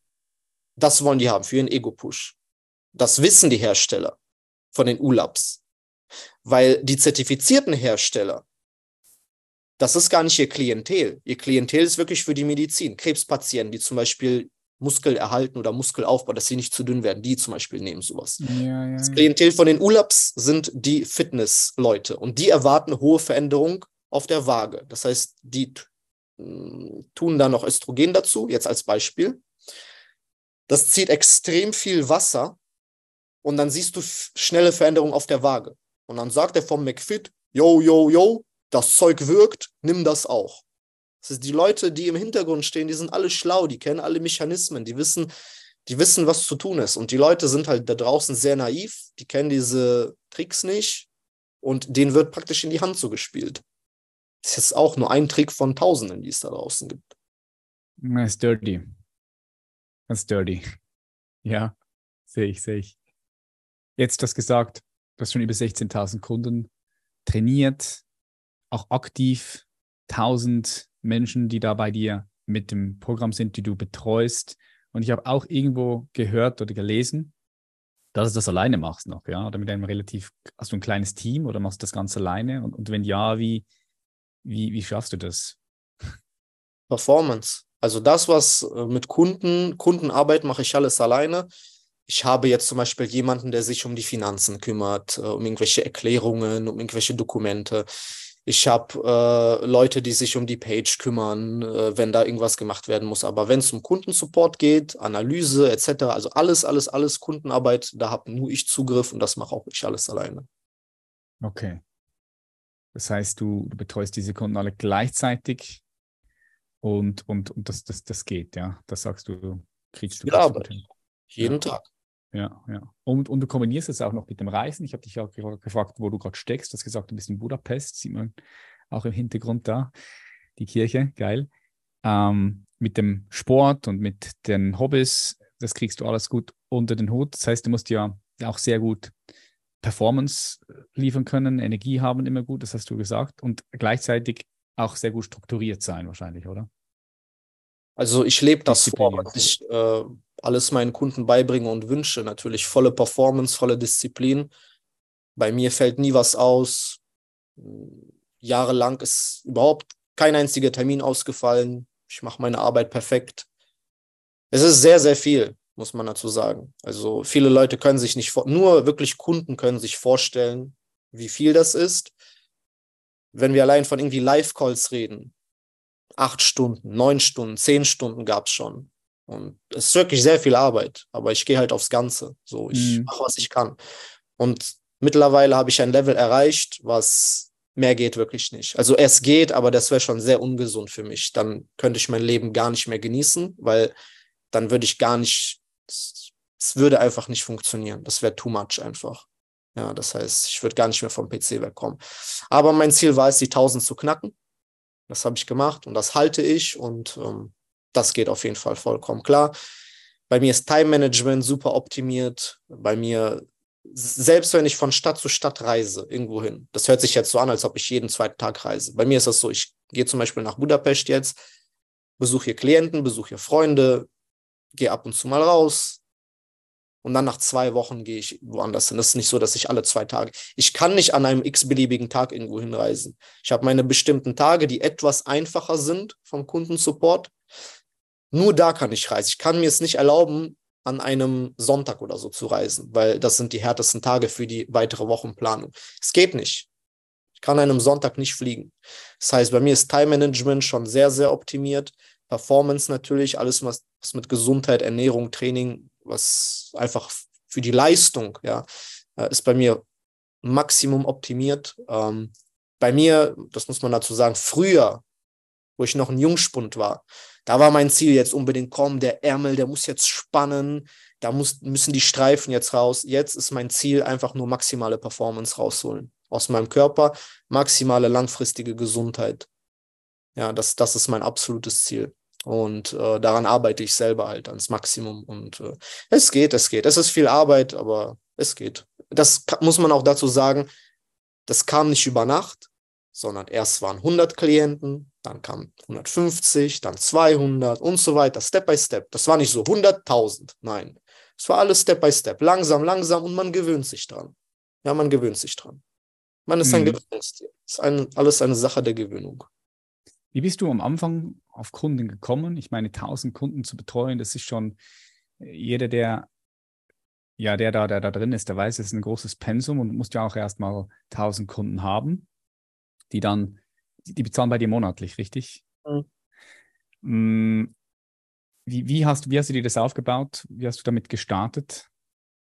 Speaker 1: Das wollen die haben für ihren Ego-Push. Das wissen die Hersteller von den ULABs. Weil die zertifizierten Hersteller, das ist gar nicht ihr Klientel. Ihr Klientel ist wirklich für die Medizin. Krebspatienten, die zum Beispiel Muskel erhalten oder Muskelaufbau, dass sie nicht zu dünn werden, die zum Beispiel nehmen sowas. Ja, ja. Das Klientel von den Urlaubs sind die Fitnessleute und die erwarten hohe Veränderung auf der Waage. Das heißt, die mm, tun da noch Östrogen dazu, jetzt als Beispiel. Das zieht extrem viel Wasser und dann siehst du schnelle Veränderungen auf der Waage. Und dann sagt er vom McFit, yo, yo, yo, das Zeug wirkt, nimm das auch. Das heißt, die Leute, die im Hintergrund stehen, die sind alle schlau, die kennen alle Mechanismen, die wissen, die wissen, was zu tun ist. Und die Leute sind halt da draußen sehr naiv, die kennen diese Tricks nicht und denen wird praktisch in die Hand zugespielt. Das ist auch nur ein Trick von Tausenden, die es da draußen gibt.
Speaker 2: Das ist dirty. Das ist dirty. Ja, sehe ich, sehe ich. Jetzt das gesagt, du hast schon über 16.000 Kunden trainiert, auch aktiv 1000 Menschen, die da bei dir mit dem Programm sind, die du betreust. Und ich habe auch irgendwo gehört oder gelesen, dass du das alleine machst noch, ja? Oder mit einem relativ, hast du ein kleines Team oder machst du das ganz alleine? Und, und wenn ja, wie, wie, wie schaffst du das?
Speaker 1: Performance. Also das, was äh, mit Kunden, Kundenarbeit mache ich alles alleine. Ich habe jetzt zum Beispiel jemanden, der sich um die Finanzen kümmert, äh, um irgendwelche Erklärungen, um irgendwelche Dokumente. Ich habe äh, Leute, die sich um die Page kümmern, äh, wenn da irgendwas gemacht werden muss. Aber wenn es um Kundensupport geht, Analyse etc., also alles, alles, alles Kundenarbeit, da habe nur ich Zugriff und das mache auch ich alles alleine.
Speaker 2: Okay. Das heißt, du, du betreust diese Kunden alle gleichzeitig und, und, und das, das, das geht, ja. Das sagst du, kriegst du. Ja, jeden ja. Tag. Ja, ja. Und, und du kombinierst es auch noch mit dem Reisen. Ich habe dich ja gefragt, wo du gerade steckst. Du hast gesagt, du bist in Budapest, sieht man auch im Hintergrund da, die Kirche, geil. Ähm, mit dem Sport und mit den Hobbys, das kriegst du alles gut unter den Hut. Das heißt, du musst ja auch sehr gut Performance äh, liefern können, Energie haben immer gut, das hast du gesagt, und gleichzeitig auch sehr gut strukturiert sein wahrscheinlich, oder?
Speaker 1: Also ich lebe das Disziplin. vor, was ich äh, alles meinen Kunden beibringe und wünsche. Natürlich volle Performance, volle Disziplin. Bei mir fällt nie was aus. Jahrelang ist überhaupt kein einziger Termin ausgefallen. Ich mache meine Arbeit perfekt. Es ist sehr, sehr viel, muss man dazu sagen. Also viele Leute können sich nicht, nur wirklich Kunden können sich vorstellen, wie viel das ist. Wenn wir allein von irgendwie Live-Calls reden, acht Stunden, neun Stunden, zehn Stunden gab es schon. Und es ist wirklich sehr viel Arbeit, aber ich gehe halt aufs Ganze. So, ich mhm. mache, was ich kann. Und mittlerweile habe ich ein Level erreicht, was mehr geht wirklich nicht. Also es geht, aber das wäre schon sehr ungesund für mich. Dann könnte ich mein Leben gar nicht mehr genießen, weil dann würde ich gar nicht, es würde einfach nicht funktionieren. Das wäre too much einfach. Ja, das heißt, ich würde gar nicht mehr vom PC wegkommen. Aber mein Ziel war es, die 1000 zu knacken. Das habe ich gemacht und das halte ich und ähm, das geht auf jeden Fall vollkommen klar. Bei mir ist Time Management super optimiert. Bei mir, selbst wenn ich von Stadt zu Stadt reise, irgendwo hin, das hört sich jetzt so an, als ob ich jeden zweiten Tag reise. Bei mir ist das so, ich gehe zum Beispiel nach Budapest jetzt, besuche hier Klienten, besuche hier Freunde, gehe ab und zu mal raus, und dann nach zwei Wochen gehe ich woanders hin. Das ist nicht so, dass ich alle zwei Tage, ich kann nicht an einem x-beliebigen Tag irgendwo hinreisen. Ich habe meine bestimmten Tage, die etwas einfacher sind vom Kundensupport. Nur da kann ich reisen. Ich kann mir es nicht erlauben, an einem Sonntag oder so zu reisen, weil das sind die härtesten Tage für die weitere Wochenplanung. Es geht nicht. Ich kann an einem Sonntag nicht fliegen. Das heißt, bei mir ist Time Management schon sehr, sehr optimiert. Performance natürlich, alles, was, mit Gesundheit, Ernährung, Training was einfach für die Leistung, ja, äh, ist bei mir Maximum optimiert. Ähm, bei mir, das muss man dazu sagen, früher, wo ich noch ein Jungspund war, da war mein Ziel jetzt unbedingt kommen, der Ärmel, der muss jetzt spannen, da muss, müssen die Streifen jetzt raus. Jetzt ist mein Ziel einfach nur maximale Performance rausholen aus meinem Körper, maximale langfristige Gesundheit. Ja, das, das ist mein absolutes Ziel. Und äh, daran arbeite ich selber halt ans Maximum. Und äh, es geht, es geht. Es ist viel Arbeit, aber es geht. Das muss man auch dazu sagen, das kam nicht über Nacht, sondern erst waren 100 Klienten, dann kamen 150, dann 200 und so weiter, Step by Step. Das war nicht so 100.000, nein. Es war alles Step by Step, langsam, langsam und man gewöhnt sich dran. Ja, man gewöhnt sich dran. Man ist ein mhm. Gewöhnungstier. Es ist ein, alles eine Sache der Gewöhnung.
Speaker 2: Wie bist du am Anfang auf Kunden gekommen? Ich meine, 1000 Kunden zu betreuen, das ist schon äh, jeder, der ja, der da, der da drin ist, der weiß, es ist ein großes Pensum und musst ja auch erstmal 1000 Kunden haben, die dann, die bezahlen bei dir monatlich, richtig? Mhm. Mm, wie, wie, hast, wie hast du dir das aufgebaut? Wie hast du damit gestartet?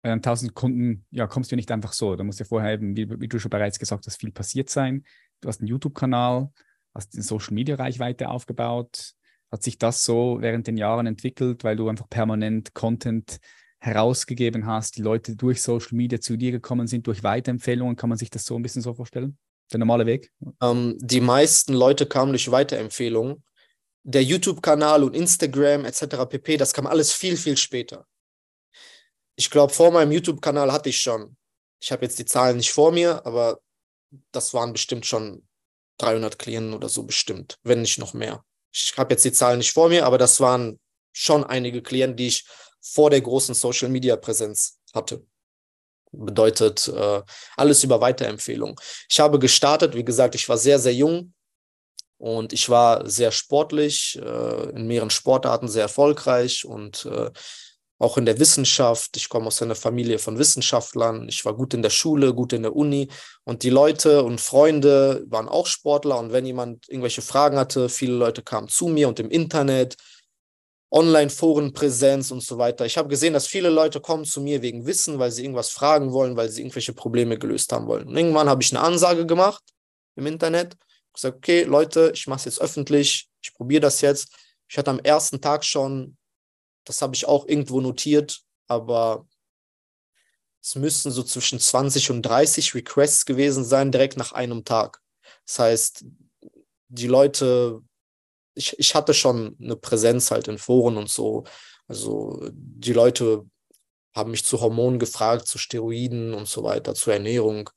Speaker 2: 1000 äh, Kunden, ja, kommst du nicht einfach so. Da musst du ja vorher eben, wie, wie du schon bereits gesagt hast, viel passiert sein. Du hast einen YouTube-Kanal, hast die Social Media Reichweite aufgebaut. Hat sich das so während den Jahren entwickelt, weil du einfach permanent Content herausgegeben hast, die Leute durch Social Media zu dir gekommen sind, durch Weiterempfehlungen? Kann man sich das so ein bisschen so
Speaker 1: vorstellen? Der normale Weg? Ähm, die meisten Leute kamen durch Weiterempfehlungen. Der YouTube-Kanal und Instagram etc. pp, das kam alles viel, viel später. Ich glaube, vor meinem YouTube-Kanal hatte ich schon, ich habe jetzt die Zahlen nicht vor mir, aber das waren bestimmt schon 300 Klienten oder so bestimmt, wenn nicht noch mehr. Ich habe jetzt die Zahlen nicht vor mir, aber das waren schon einige Klienten, die ich vor der großen Social Media Präsenz hatte. Bedeutet äh, alles über Weiterempfehlung. Ich habe gestartet, wie gesagt, ich war sehr, sehr jung und ich war sehr sportlich, äh, in mehreren Sportarten sehr erfolgreich und äh, auch in der Wissenschaft. Ich komme aus einer Familie von Wissenschaftlern. Ich war gut in der Schule, gut in der Uni. Und die Leute und Freunde waren auch Sportler. Und wenn jemand irgendwelche Fragen hatte, viele Leute kamen zu mir und im Internet, Online-Forenpräsenz und so weiter. Ich habe gesehen, dass viele Leute kommen zu mir wegen Wissen, weil sie irgendwas fragen wollen, weil sie irgendwelche Probleme gelöst haben wollen. Und irgendwann habe ich eine Ansage gemacht im Internet. Ich gesagt, okay, Leute, ich mache es jetzt öffentlich. Ich probiere das jetzt. Ich hatte am ersten Tag schon das habe ich auch irgendwo notiert, aber es müssten so zwischen 20 und 30 Requests gewesen sein, direkt nach einem Tag. Das heißt, die Leute, ich, ich hatte schon eine Präsenz halt in Foren und so. Also die Leute haben mich zu Hormonen gefragt, zu Steroiden und so weiter, zur Ernährung.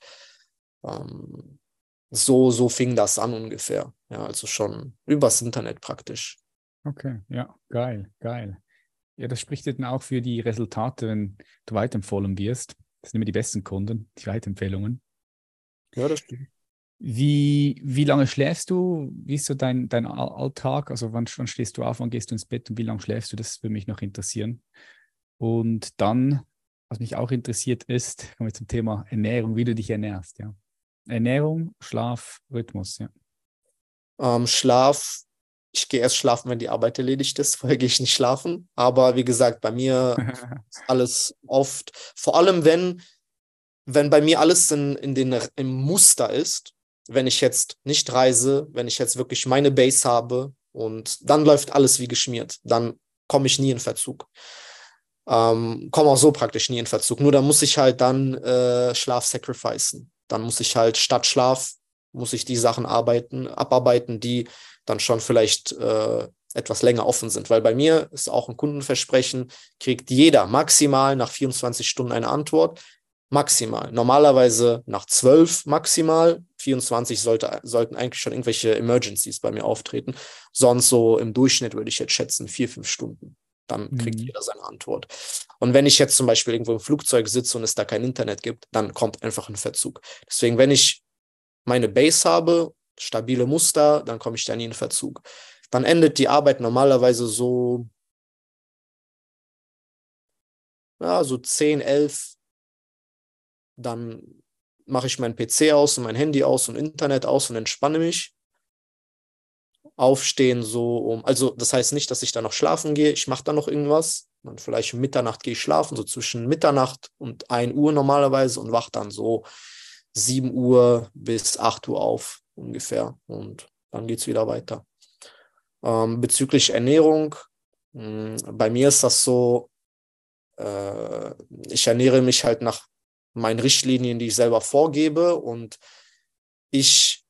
Speaker 1: Ähm, so, so fing das an ungefähr. Ja, also schon übers Internet praktisch.
Speaker 2: Okay, ja, geil, geil. Ja, das spricht dann auch für die Resultate, wenn du weiterempfohlen wirst. Das sind immer die besten Kunden, die Weiterempfehlungen. Ja, das stimmt. Wie, wie lange schläfst du? Wie ist so dein, dein Alltag? Also wann, wann stehst du auf, wann gehst du ins Bett und wie lange schläfst du? Das würde mich noch interessieren. Und dann, was mich auch interessiert ist, kommen wir zum Thema Ernährung, wie du dich ernährst. Ja. Ernährung, Schlaf, Rhythmus. Ja.
Speaker 1: Ähm, Schlaf ich gehe erst schlafen, wenn die Arbeit erledigt ist. Vorher gehe ich nicht schlafen. Aber wie gesagt, bei mir ist alles oft, vor allem wenn, wenn bei mir alles in, in den, im Muster ist, wenn ich jetzt nicht reise, wenn ich jetzt wirklich meine Base habe und dann läuft alles wie geschmiert. Dann komme ich nie in Verzug. Ähm, komme auch so praktisch nie in Verzug. Nur dann muss ich halt dann äh, Schlaf sacrificen. Dann muss ich halt statt Schlaf muss ich die Sachen arbeiten, abarbeiten, die dann schon vielleicht äh, etwas länger offen sind. Weil bei mir ist auch ein Kundenversprechen, kriegt jeder maximal nach 24 Stunden eine Antwort. Maximal. Normalerweise nach 12 maximal. 24 sollte, sollten eigentlich schon irgendwelche Emergencies bei mir auftreten. Sonst so im Durchschnitt würde ich jetzt schätzen, vier, fünf Stunden. Dann mhm. kriegt mhm. jeder seine Antwort. Und wenn ich jetzt zum Beispiel irgendwo im Flugzeug sitze und es da kein Internet gibt, dann kommt einfach ein Verzug. Deswegen, wenn ich meine Base habe, stabile Muster, dann komme ich dann in den Verzug. Dann endet die Arbeit normalerweise so, ja, so 10, 11. Dann mache ich meinen PC aus und mein Handy aus und Internet aus und entspanne mich. Aufstehen so um, also das heißt nicht, dass ich dann noch schlafen gehe, ich mache dann noch irgendwas. Dann vielleicht um Mitternacht gehe ich schlafen, so zwischen Mitternacht und 1 Uhr normalerweise und wache dann so 7 Uhr bis 8 Uhr auf ungefähr und dann geht es wieder weiter. Ähm, bezüglich Ernährung, mh, mm, bei mir ist das so, äh, ich ernähre mich halt nach meinen Richtlinien, die ich selber vorgebe und ich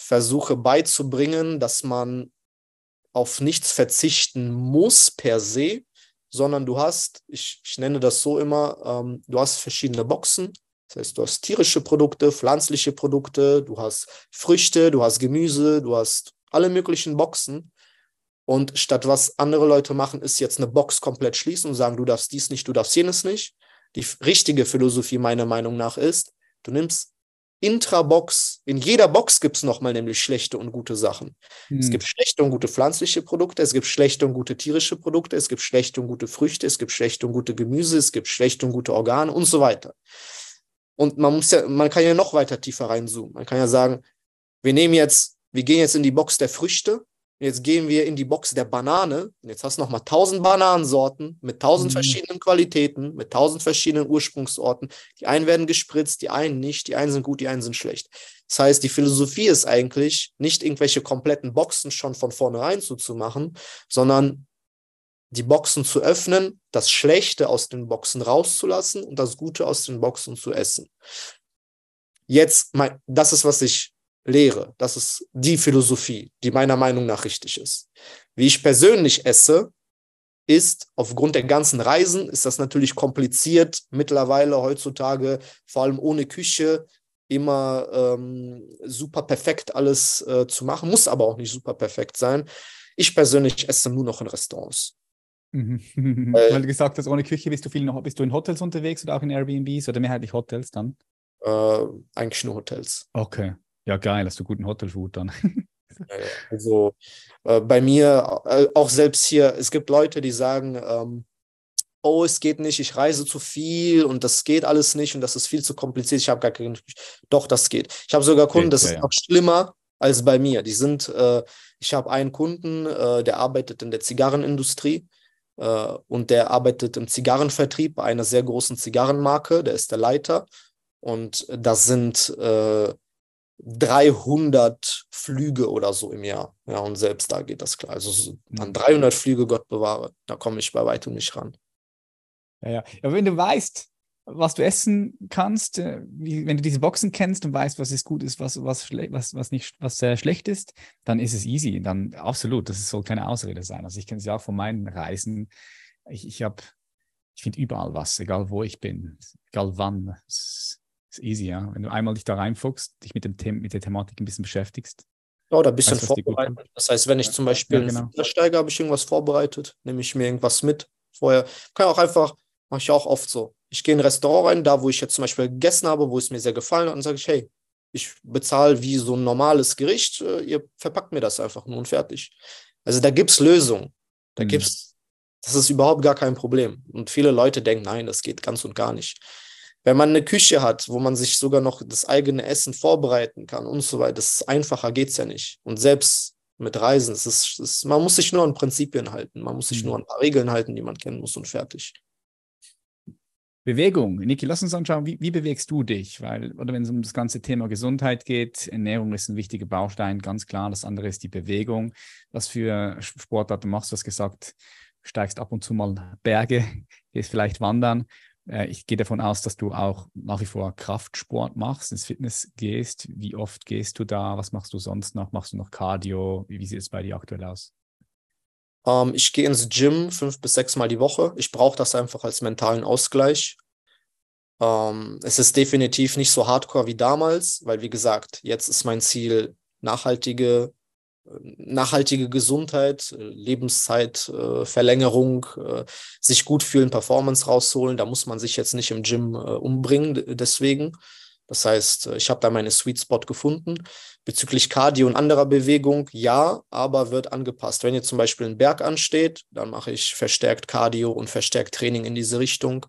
Speaker 1: versuche beizubringen, dass man auf nichts verzichten muss per se, sondern du hast, ich, ich nenne das so immer, ähm, du hast verschiedene Boxen das heißt, du hast tierische Produkte, pflanzliche Produkte, du hast Früchte, du hast Gemüse, du hast alle möglichen Boxen. Und statt was andere Leute machen, ist jetzt eine Box komplett schließen und sagen, du darfst dies nicht, du darfst jenes nicht. Die richtige Philosophie meiner Meinung nach ist, du nimmst Intra-Box. in jeder Box gibt es nochmal nämlich schlechte und gute Sachen. Hm. Es gibt schlechte und gute pflanzliche Produkte, es gibt schlechte und gute tierische Produkte, es gibt schlechte und gute Früchte, es gibt schlechte und gute Gemüse, es gibt schlechte und gute Organe und so weiter. Und man muss ja, man kann ja noch weiter tiefer reinzoomen. Man kann ja sagen, wir nehmen jetzt, wir gehen jetzt in die Box der Früchte, jetzt gehen wir in die Box der Banane. Und jetzt hast du nochmal tausend Bananensorten mit tausend mhm. verschiedenen Qualitäten, mit tausend verschiedenen Ursprungsorten. Die einen werden gespritzt, die einen nicht, die einen sind gut, die einen sind schlecht. Das heißt, die Philosophie ist eigentlich, nicht irgendwelche kompletten Boxen schon von vornherein zuzumachen, sondern die Boxen zu öffnen, das Schlechte aus den Boxen rauszulassen und das Gute aus den Boxen zu essen. Jetzt, mein, das ist, was ich lehre. Das ist die Philosophie, die meiner Meinung nach richtig ist. Wie ich persönlich esse, ist aufgrund der ganzen Reisen, ist das natürlich kompliziert mittlerweile heutzutage, vor allem ohne Küche, immer ähm, super perfekt alles äh, zu machen, muss aber auch nicht super perfekt sein. Ich persönlich esse nur noch in Restaurants.
Speaker 2: Mhm. Weil, du gesagt hast, ohne Küche bist du viel noch, bist du in Hotels unterwegs oder auch in Airbnbs oder mehrheitlich Hotels dann? Äh, eigentlich nur Hotels. Okay. Ja, geil, hast du guten Hotelfood dann.
Speaker 1: also äh, bei mir, äh, auch selbst hier, es gibt Leute, die sagen, ähm, oh, es geht nicht, ich reise zu viel und das geht alles nicht und das ist viel zu kompliziert, ich habe gar keinen. Doch, das geht. Ich habe sogar Kunden, geht, das ja, ist ja. noch schlimmer als bei mir. Die sind, äh, ich habe einen Kunden, äh, der arbeitet in der Zigarrenindustrie äh, und der arbeitet im Zigarrenvertrieb einer sehr großen Zigarrenmarke, der ist der Leiter. Und das sind äh, 300 Flüge oder so im Jahr. Ja, und selbst da geht das klar. Also an 300 Flüge, Gott bewahre, da komme ich bei weitem nicht ran.
Speaker 2: Ja, ja. ja, wenn du weißt, was du essen kannst, äh, wie, wenn du diese Boxen kennst und weißt, was ist gut ist, was, was, was, was, nicht, was äh, schlecht ist, dann ist es easy. Dann absolut, das soll keine Ausrede sein. Also ich kenne es ja auch von meinen Reisen. Ich, ich habe, ich finde überall was, egal wo ich bin, egal wann. Es ist easy, ja. Wenn du einmal dich da reinfuchst, dich mit, dem The mit der Thematik ein bisschen beschäftigst. Ja, oder ein bisschen weißt, vorbereitet.
Speaker 1: Das heißt, wenn ich zum Beispiel ja, genau. steige, habe ich irgendwas vorbereitet, nehme ich mir irgendwas mit vorher. Kann auch einfach, mache ich auch oft so ich gehe in ein Restaurant rein, da wo ich jetzt zum Beispiel gegessen habe, wo es mir sehr gefallen hat, und sage ich, hey, ich bezahle wie so ein normales Gericht, äh, ihr verpackt mir das einfach nur und fertig. Also da gibt es Lösungen. Da mhm. gibt das ist überhaupt gar kein Problem. Und viele Leute denken, nein, das geht ganz und gar nicht. Wenn man eine Küche hat, wo man sich sogar noch das eigene Essen vorbereiten kann und so weiter, das ist einfacher geht es ja nicht. Und selbst mit Reisen, es ist, es ist, man muss sich nur an Prinzipien halten, man muss sich mhm. nur an ein paar Regeln halten, die man kennen muss und fertig.
Speaker 2: Bewegung. Niki, lass uns anschauen, wie, wie, bewegst du dich? Weil, oder wenn es um das ganze Thema Gesundheit geht, Ernährung ist ein wichtiger Baustein, ganz klar. Das andere ist die Bewegung. Was für Sportarten machst du? hast gesagt, steigst ab und zu mal Berge, gehst vielleicht wandern. Äh, ich gehe davon aus, dass du auch nach wie vor Kraftsport machst, ins Fitness gehst. Wie oft gehst du da? Was machst du sonst noch? Machst du noch Cardio? Wie sieht es bei dir aktuell aus?
Speaker 1: Ähm, ich gehe ins Gym fünf bis sechs Mal die Woche. Ich brauche das einfach als mentalen Ausgleich. Ähm, es ist definitiv nicht so hardcore wie damals, weil wie gesagt, jetzt ist mein Ziel nachhaltige, äh, nachhaltige Gesundheit, Lebenszeitverlängerung, äh, äh, äh, sich gut fühlen, Performance rausholen. Da muss man sich jetzt nicht im Gym äh, umbringen. Deswegen, das heißt, äh, ich habe da meine Sweet Spot gefunden. Bezüglich Cardio und anderer Bewegung, ja, aber wird angepasst. Wenn jetzt zum Beispiel ein Berg ansteht, dann mache ich verstärkt Cardio und verstärkt Training in diese Richtung.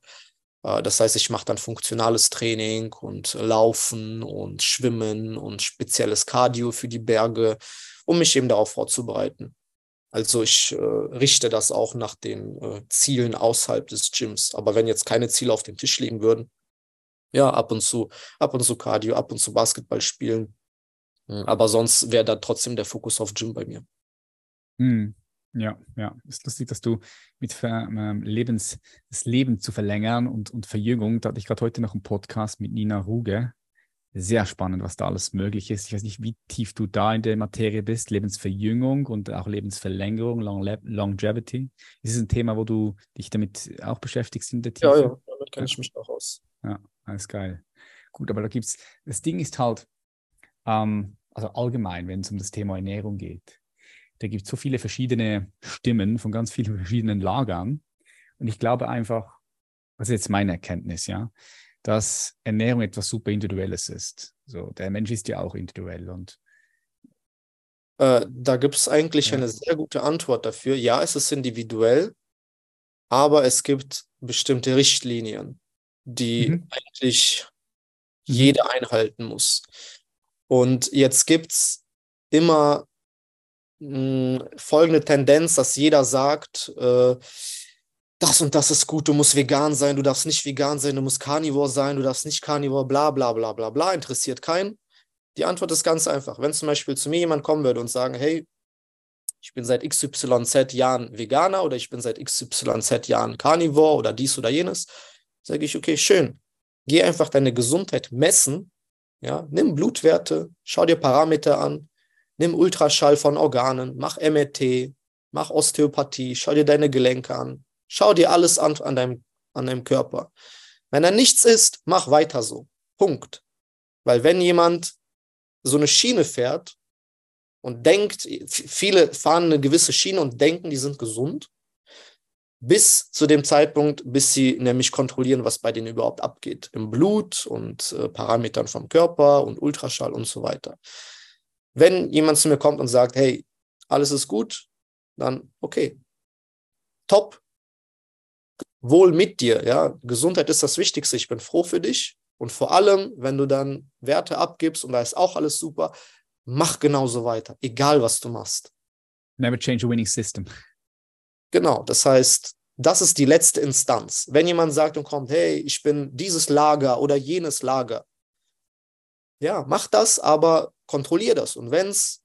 Speaker 1: Äh, das heißt, ich mache dann funktionales Training und Laufen und Schwimmen und spezielles Cardio für die Berge, um mich eben darauf vorzubereiten. Also ich äh, richte das auch nach den äh, Zielen außerhalb des Gyms. Aber wenn jetzt keine Ziele auf dem Tisch liegen würden, ja, ab und zu, ab und zu Cardio, ab und zu Basketball spielen, hm, aber sonst wäre da trotzdem der Fokus auf Gym bei mir.
Speaker 2: Hm. Ja, ja. Ist lustig, dass du mit Ver ähm, Lebens, das Leben zu verlängern und, und Verjüngung, da hatte ich gerade heute noch einen Podcast mit Nina Ruge. Sehr spannend, was da alles möglich ist. Ich weiß nicht, wie tief du da in der Materie bist. Lebensverjüngung und auch Lebensverlängerung, Long Longevity. Ist es ein Thema, wo du dich damit auch beschäftigst in der Tiefe? Ja, ja, damit kenne ich mich auch aus. Ja, alles geil. Gut, aber da gibt's, das Ding ist halt, ähm, also allgemein, wenn es um das Thema Ernährung geht. Da gibt es so viele verschiedene Stimmen von ganz vielen verschiedenen Lagern. Und ich glaube einfach, das ist jetzt meine Erkenntnis, ja, dass Ernährung etwas super Individuelles ist. So, der Mensch ist ja auch
Speaker 1: individuell und äh, da gibt es eigentlich ja. eine sehr gute Antwort dafür. Ja, es ist individuell, aber es gibt bestimmte Richtlinien, die mhm. eigentlich mhm. jeder einhalten muss. Und jetzt gibt es immer mh, hm, folgende Tendenz, dass jeder sagt, äh, das und das ist gut, du musst vegan sein, du darfst nicht vegan sein, du musst Carnivore sein, du darfst nicht Carnivore, bla bla bla bla bla, interessiert keinen. Die Antwort ist ganz einfach. Wenn zum Beispiel zu mir jemand kommen würde und sagen, hey, ich bin seit XYZ Jahren Veganer oder ich bin seit XYZ Jahren Carnivore oder dies oder jenes, sage ich, okay, schön. Geh einfach deine Gesundheit messen ja, nimm Blutwerte, schau dir Parameter an, nimm Ultraschall von Organen, mach MRT, mach Osteopathie, schau dir deine Gelenke an, schau dir alles an an deinem, an deinem Körper. Wenn da nichts ist, mach weiter so. Punkt. Weil wenn jemand so eine Schiene fährt und denkt, viele fahren eine gewisse Schiene und denken, die sind gesund, bis zu dem Zeitpunkt, bis sie nämlich kontrollieren, was bei denen überhaupt abgeht, im Blut und äh, Parametern vom Körper und Ultraschall und so weiter. Wenn jemand zu mir kommt und sagt, hey, alles ist gut, dann okay, top, wohl mit dir, ja, Gesundheit ist das Wichtigste, ich bin froh für dich und vor allem, wenn du dann Werte abgibst und da ist auch alles super, mach genauso weiter, egal was du machst.
Speaker 2: Never change a winning system.
Speaker 1: Genau, das heißt, das ist die letzte Instanz. Wenn jemand sagt und kommt, hey, ich bin dieses Lager oder jenes Lager, ja, mach das, aber kontrolliere das. Und wenn es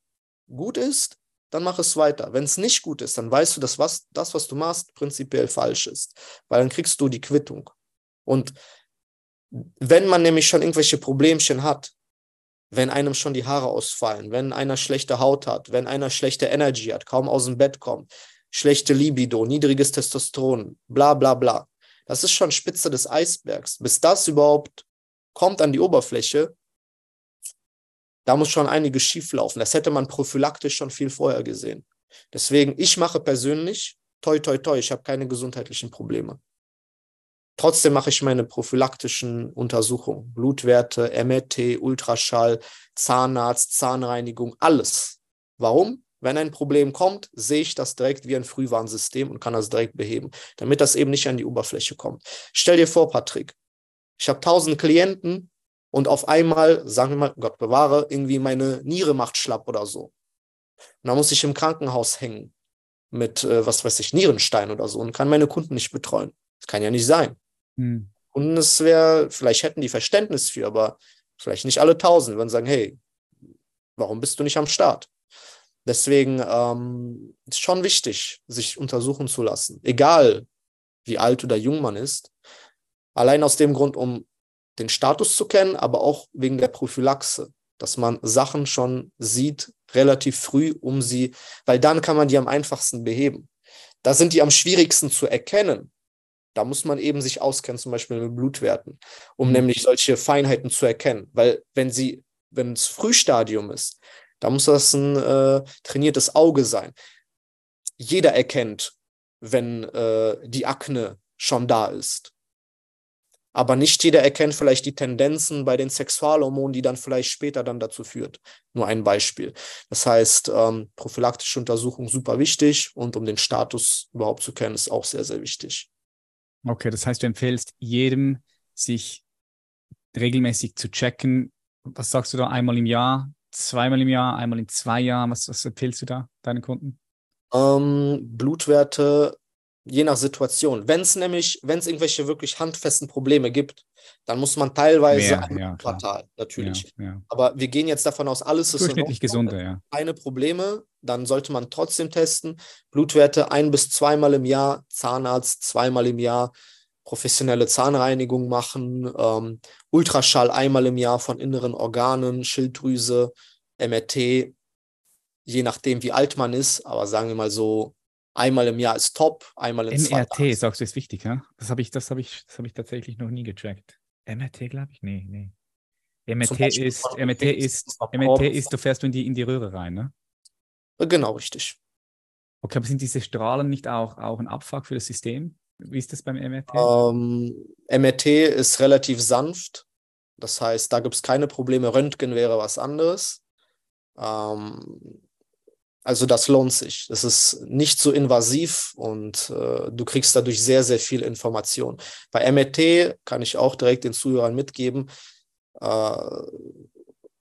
Speaker 1: gut ist, dann mach es weiter. Wenn es nicht gut ist, dann weißt du, dass was, das, was du machst, prinzipiell falsch ist, weil dann kriegst du die Quittung. Und wenn man nämlich schon irgendwelche Problemchen hat, wenn einem schon die Haare ausfallen, wenn einer schlechte Haut hat, wenn einer schlechte Energy hat, kaum aus dem Bett kommt, schlechte Libido, niedriges Testosteron, bla bla bla. Das ist schon Spitze des Eisbergs. Bis das überhaupt kommt an die Oberfläche, da muss schon einiges schieflaufen. Das hätte man prophylaktisch schon viel vorher gesehen. Deswegen, ich mache persönlich, toi, toi, toi, ich habe keine gesundheitlichen Probleme. Trotzdem mache ich meine prophylaktischen Untersuchungen. Blutwerte, MRT, Ultraschall, Zahnarzt, Zahnreinigung, alles. Warum? Wenn ein Problem kommt, sehe ich das direkt wie ein Frühwarnsystem und kann das direkt beheben, damit das eben nicht an die Oberfläche kommt. Stell dir vor, Patrick, ich habe 1000 Klienten und auf einmal, sagen wir mal, Gott bewahre, irgendwie meine Niere macht schlapp oder so. Und dann muss ich im Krankenhaus hängen mit, äh, was weiß ich, Nierenstein oder so und kann meine Kunden nicht betreuen. Das kann ja nicht sein. Hm. Und es wäre, vielleicht hätten die Verständnis für, aber vielleicht nicht alle 1000 wenn sagen, hey, warum bist du nicht am Start? Deswegen ähm, ist schon wichtig, sich untersuchen zu lassen, egal wie alt oder jung man ist. Allein aus dem Grund, um den Status zu kennen, aber auch wegen der Prophylaxe, dass man Sachen schon sieht, relativ früh, um sie, weil dann kann man die am einfachsten beheben. Da sind die am schwierigsten zu erkennen. Da muss man eben sich auskennen, zum Beispiel mit Blutwerten, um mhm. nämlich solche Feinheiten zu erkennen. Weil wenn sie, wenn es Frühstadium ist, da muss das ein äh, trainiertes Auge sein. Jeder erkennt, wenn äh, die Akne schon da ist. Aber nicht jeder erkennt vielleicht die Tendenzen bei den Sexualhormonen, die dann vielleicht später dann dazu führt. Nur ein Beispiel. Das heißt, ähm, prophylaktische Untersuchung super wichtig und um den Status überhaupt zu kennen, ist auch sehr, sehr wichtig.
Speaker 2: Okay, das heißt, du empfehlst jedem, sich regelmäßig zu checken. Was sagst du da einmal im Jahr? zweimal im Jahr, einmal in zwei Jahren? Was, was empfehlst du da deinen Kunden?
Speaker 1: Ähm, Blutwerte je nach Situation. Wenn es nämlich, wenn es irgendwelche wirklich handfesten Probleme gibt, dann muss man teilweise Mehr, ein ja, Quartal klar. natürlich. Ja, ja. Aber wir gehen jetzt davon aus, alles ist durchschnittlich gesunder, ja. Keine Probleme, dann sollte man trotzdem testen. Blutwerte ein bis zweimal im Jahr, Zahnarzt zweimal im Jahr professionelle Zahnreinigung machen, ähm, Ultraschall einmal im Jahr von inneren Organen, Schilddrüse, MRT, je nachdem, wie alt man ist, aber sagen wir mal so, einmal im Jahr ist top, einmal in MRT, zwei
Speaker 2: MRT, sagst du, ist wichtig, ja? Das habe ich, das habe ich, das habe ich tatsächlich noch nie gecheckt. MRT, glaube ich, nee, nee. MRT ist, MRT ist, MRT ist, du fährst in die, in die Röhre rein, ne? Genau, richtig. Okay, aber sind diese Strahlen nicht auch, auch ein Abfuck für das System? Wie ist das beim MRT?
Speaker 1: Ähm, MRT ist relativ sanft. Das heißt, da gibt es keine Probleme. Röntgen wäre was anderes. Ähm, also das lohnt sich. Das ist nicht so invasiv und äh, du kriegst dadurch sehr, sehr viel Information. Bei MRT kann ich auch direkt den Zuhörern mitgeben, äh,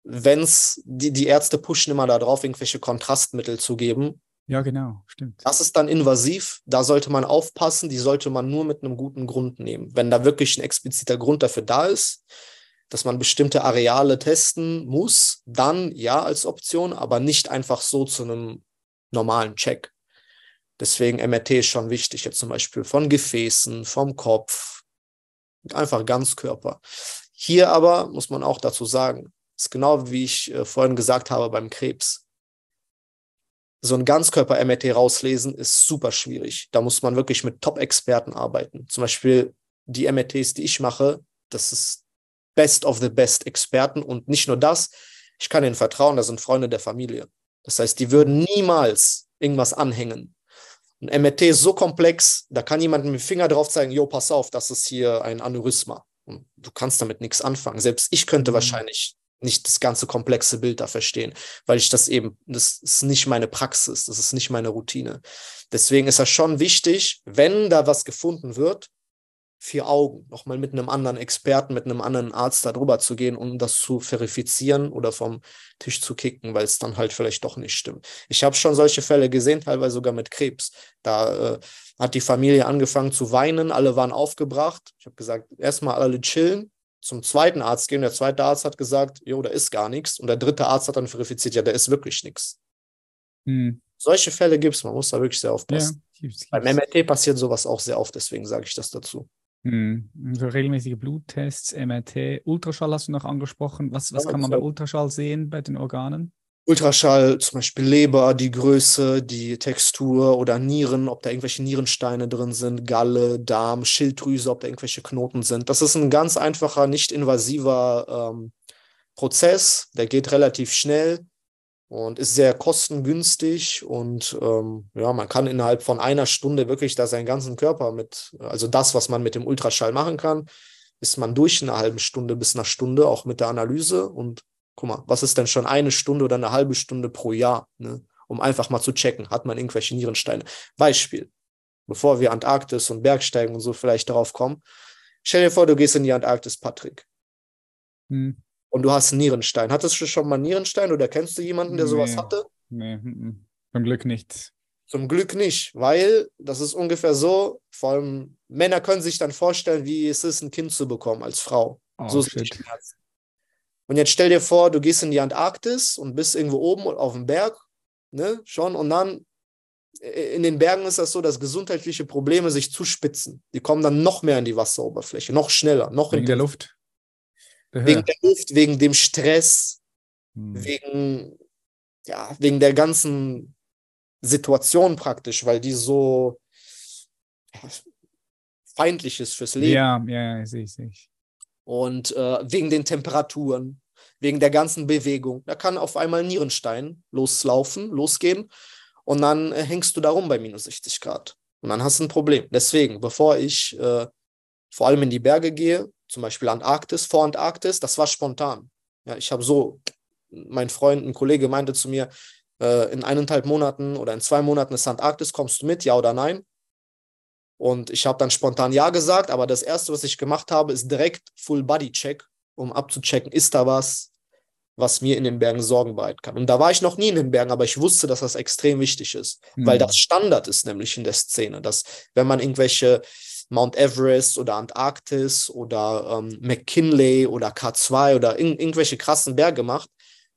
Speaker 1: wenn es die, die Ärzte pushen immer darauf, irgendwelche Kontrastmittel zu geben,
Speaker 2: ja, genau, stimmt.
Speaker 1: Das ist dann invasiv, da sollte man aufpassen, die sollte man nur mit einem guten Grund nehmen. Wenn da wirklich ein expliziter Grund dafür da ist, dass man bestimmte Areale testen muss, dann ja als Option, aber nicht einfach so zu einem normalen Check. Deswegen MRT ist schon wichtig, jetzt zum Beispiel von Gefäßen, vom Kopf, einfach Ganzkörper. Hier aber muss man auch dazu sagen, ist genau wie ich äh, vorhin gesagt habe beim Krebs so ein Ganzkörper-MRT rauslesen ist super schwierig. Da muss man wirklich mit Top-Experten arbeiten. Zum Beispiel die MRTs, die ich mache, das ist Best of the Best Experten. Und nicht nur das, ich kann ihnen vertrauen, das sind Freunde der Familie. Das heißt, die würden niemals irgendwas anhängen. Ein MRT ist so komplex, da kann jemand mit dem Finger drauf zeigen, jo, pass auf, das ist hier ein Aneurysma. Und du kannst damit nichts anfangen. Selbst ich könnte mhm. wahrscheinlich nicht das ganze komplexe Bild da verstehen, weil ich das eben, das ist nicht meine Praxis, das ist nicht meine Routine. Deswegen ist das schon wichtig, wenn da was gefunden wird, vier Augen, nochmal mit einem anderen Experten, mit einem anderen Arzt darüber zu gehen, um das zu verifizieren oder vom Tisch zu kicken, weil es dann halt vielleicht doch nicht stimmt. Ich habe schon solche Fälle gesehen, teilweise sogar mit Krebs. Da äh, hat die Familie angefangen zu weinen, alle waren aufgebracht. Ich habe gesagt, erstmal alle chillen, zum zweiten Arzt gehen. Der zweite Arzt hat gesagt, jo, da ist gar nichts. Und der dritte Arzt hat dann verifiziert, ja, da ist wirklich nichts. Hm. Solche Fälle gibt es, man muss da wirklich sehr aufpassen. Ja, Beim MRT passiert sowas auch sehr oft, deswegen sage ich das dazu.
Speaker 2: Hm. Also regelmäßige Bluttests, MRT, Ultraschall hast du noch angesprochen. Was, was ja, kann man bei Ultraschall sehen bei den Organen?
Speaker 1: Ultraschall, zum Beispiel Leber, die Größe, die Textur oder Nieren, ob da irgendwelche Nierensteine drin sind, Galle, Darm, Schilddrüse, ob da irgendwelche Knoten sind. Das ist ein ganz einfacher, nicht invasiver ähm, Prozess. Der geht relativ schnell und ist sehr kostengünstig. Und ähm, ja, man kann innerhalb von einer Stunde wirklich da seinen ganzen Körper mit, also das, was man mit dem Ultraschall machen kann, ist man durch in einer halben Stunde bis einer Stunde, auch mit der Analyse und guck mal, was ist denn schon eine Stunde oder eine halbe Stunde pro Jahr, ne? um einfach mal zu checken, hat man irgendwelche Nierensteine. Beispiel, bevor wir Antarktis und Bergsteigen und so vielleicht darauf kommen, stell dir vor, du gehst in die Antarktis, Patrick. Hm. Und du hast einen Nierenstein. Hattest du schon mal einen Nierenstein oder kennst du jemanden, der nee. sowas hatte?
Speaker 2: Nee, hm, hm. zum Glück nicht.
Speaker 1: Zum Glück nicht, weil das ist ungefähr so, vor allem Männer können sich dann vorstellen, wie es ist, ein Kind zu bekommen als Frau. Oh, so ist shit. die und jetzt stell dir vor, du gehst in die Antarktis und bist irgendwo oben auf dem Berg, ne, schon, und dann äh, in den Bergen ist das so, dass gesundheitliche Probleme sich zuspitzen. Die kommen dann noch mehr in die Wasseroberfläche, noch schneller, noch wegen der Luft. Wegen der Luft, wegen dem Stress, hm. wegen, ja, wegen der ganzen Situation praktisch, weil die so feindlich ist fürs Leben. Ja,
Speaker 2: ja, sehe ich, sehe ich.
Speaker 1: Und äh, wegen den Temperaturen, wegen der ganzen Bewegung, da kann auf einmal Nierenstein loslaufen, losgehen und dann äh, hängst du da rum bei minus 60 Grad. Und dann hast du ein Problem. Deswegen, bevor ich äh, vor allem in die Berge gehe, zum Beispiel Antarktis, vor Antarktis, das war spontan. Ja, ich habe so, mein Freund, ein Kollege meinte zu mir, äh, in eineinhalb Monaten oder in zwei Monaten ist Antarktis, kommst du mit, ja oder nein? Und ich habe dann spontan Ja gesagt, aber das Erste, was ich gemacht habe, ist direkt Full-Body-Check, um abzuchecken, ist da was, was mir in den Bergen Sorgen bereiten kann. Und da war ich noch nie in den Bergen, aber ich wusste, dass das extrem wichtig ist, mhm. weil das Standard ist nämlich in der Szene, dass wenn man irgendwelche Mount Everest oder Antarktis oder ähm, McKinley oder K2 oder in, irgendwelche krassen Berge macht,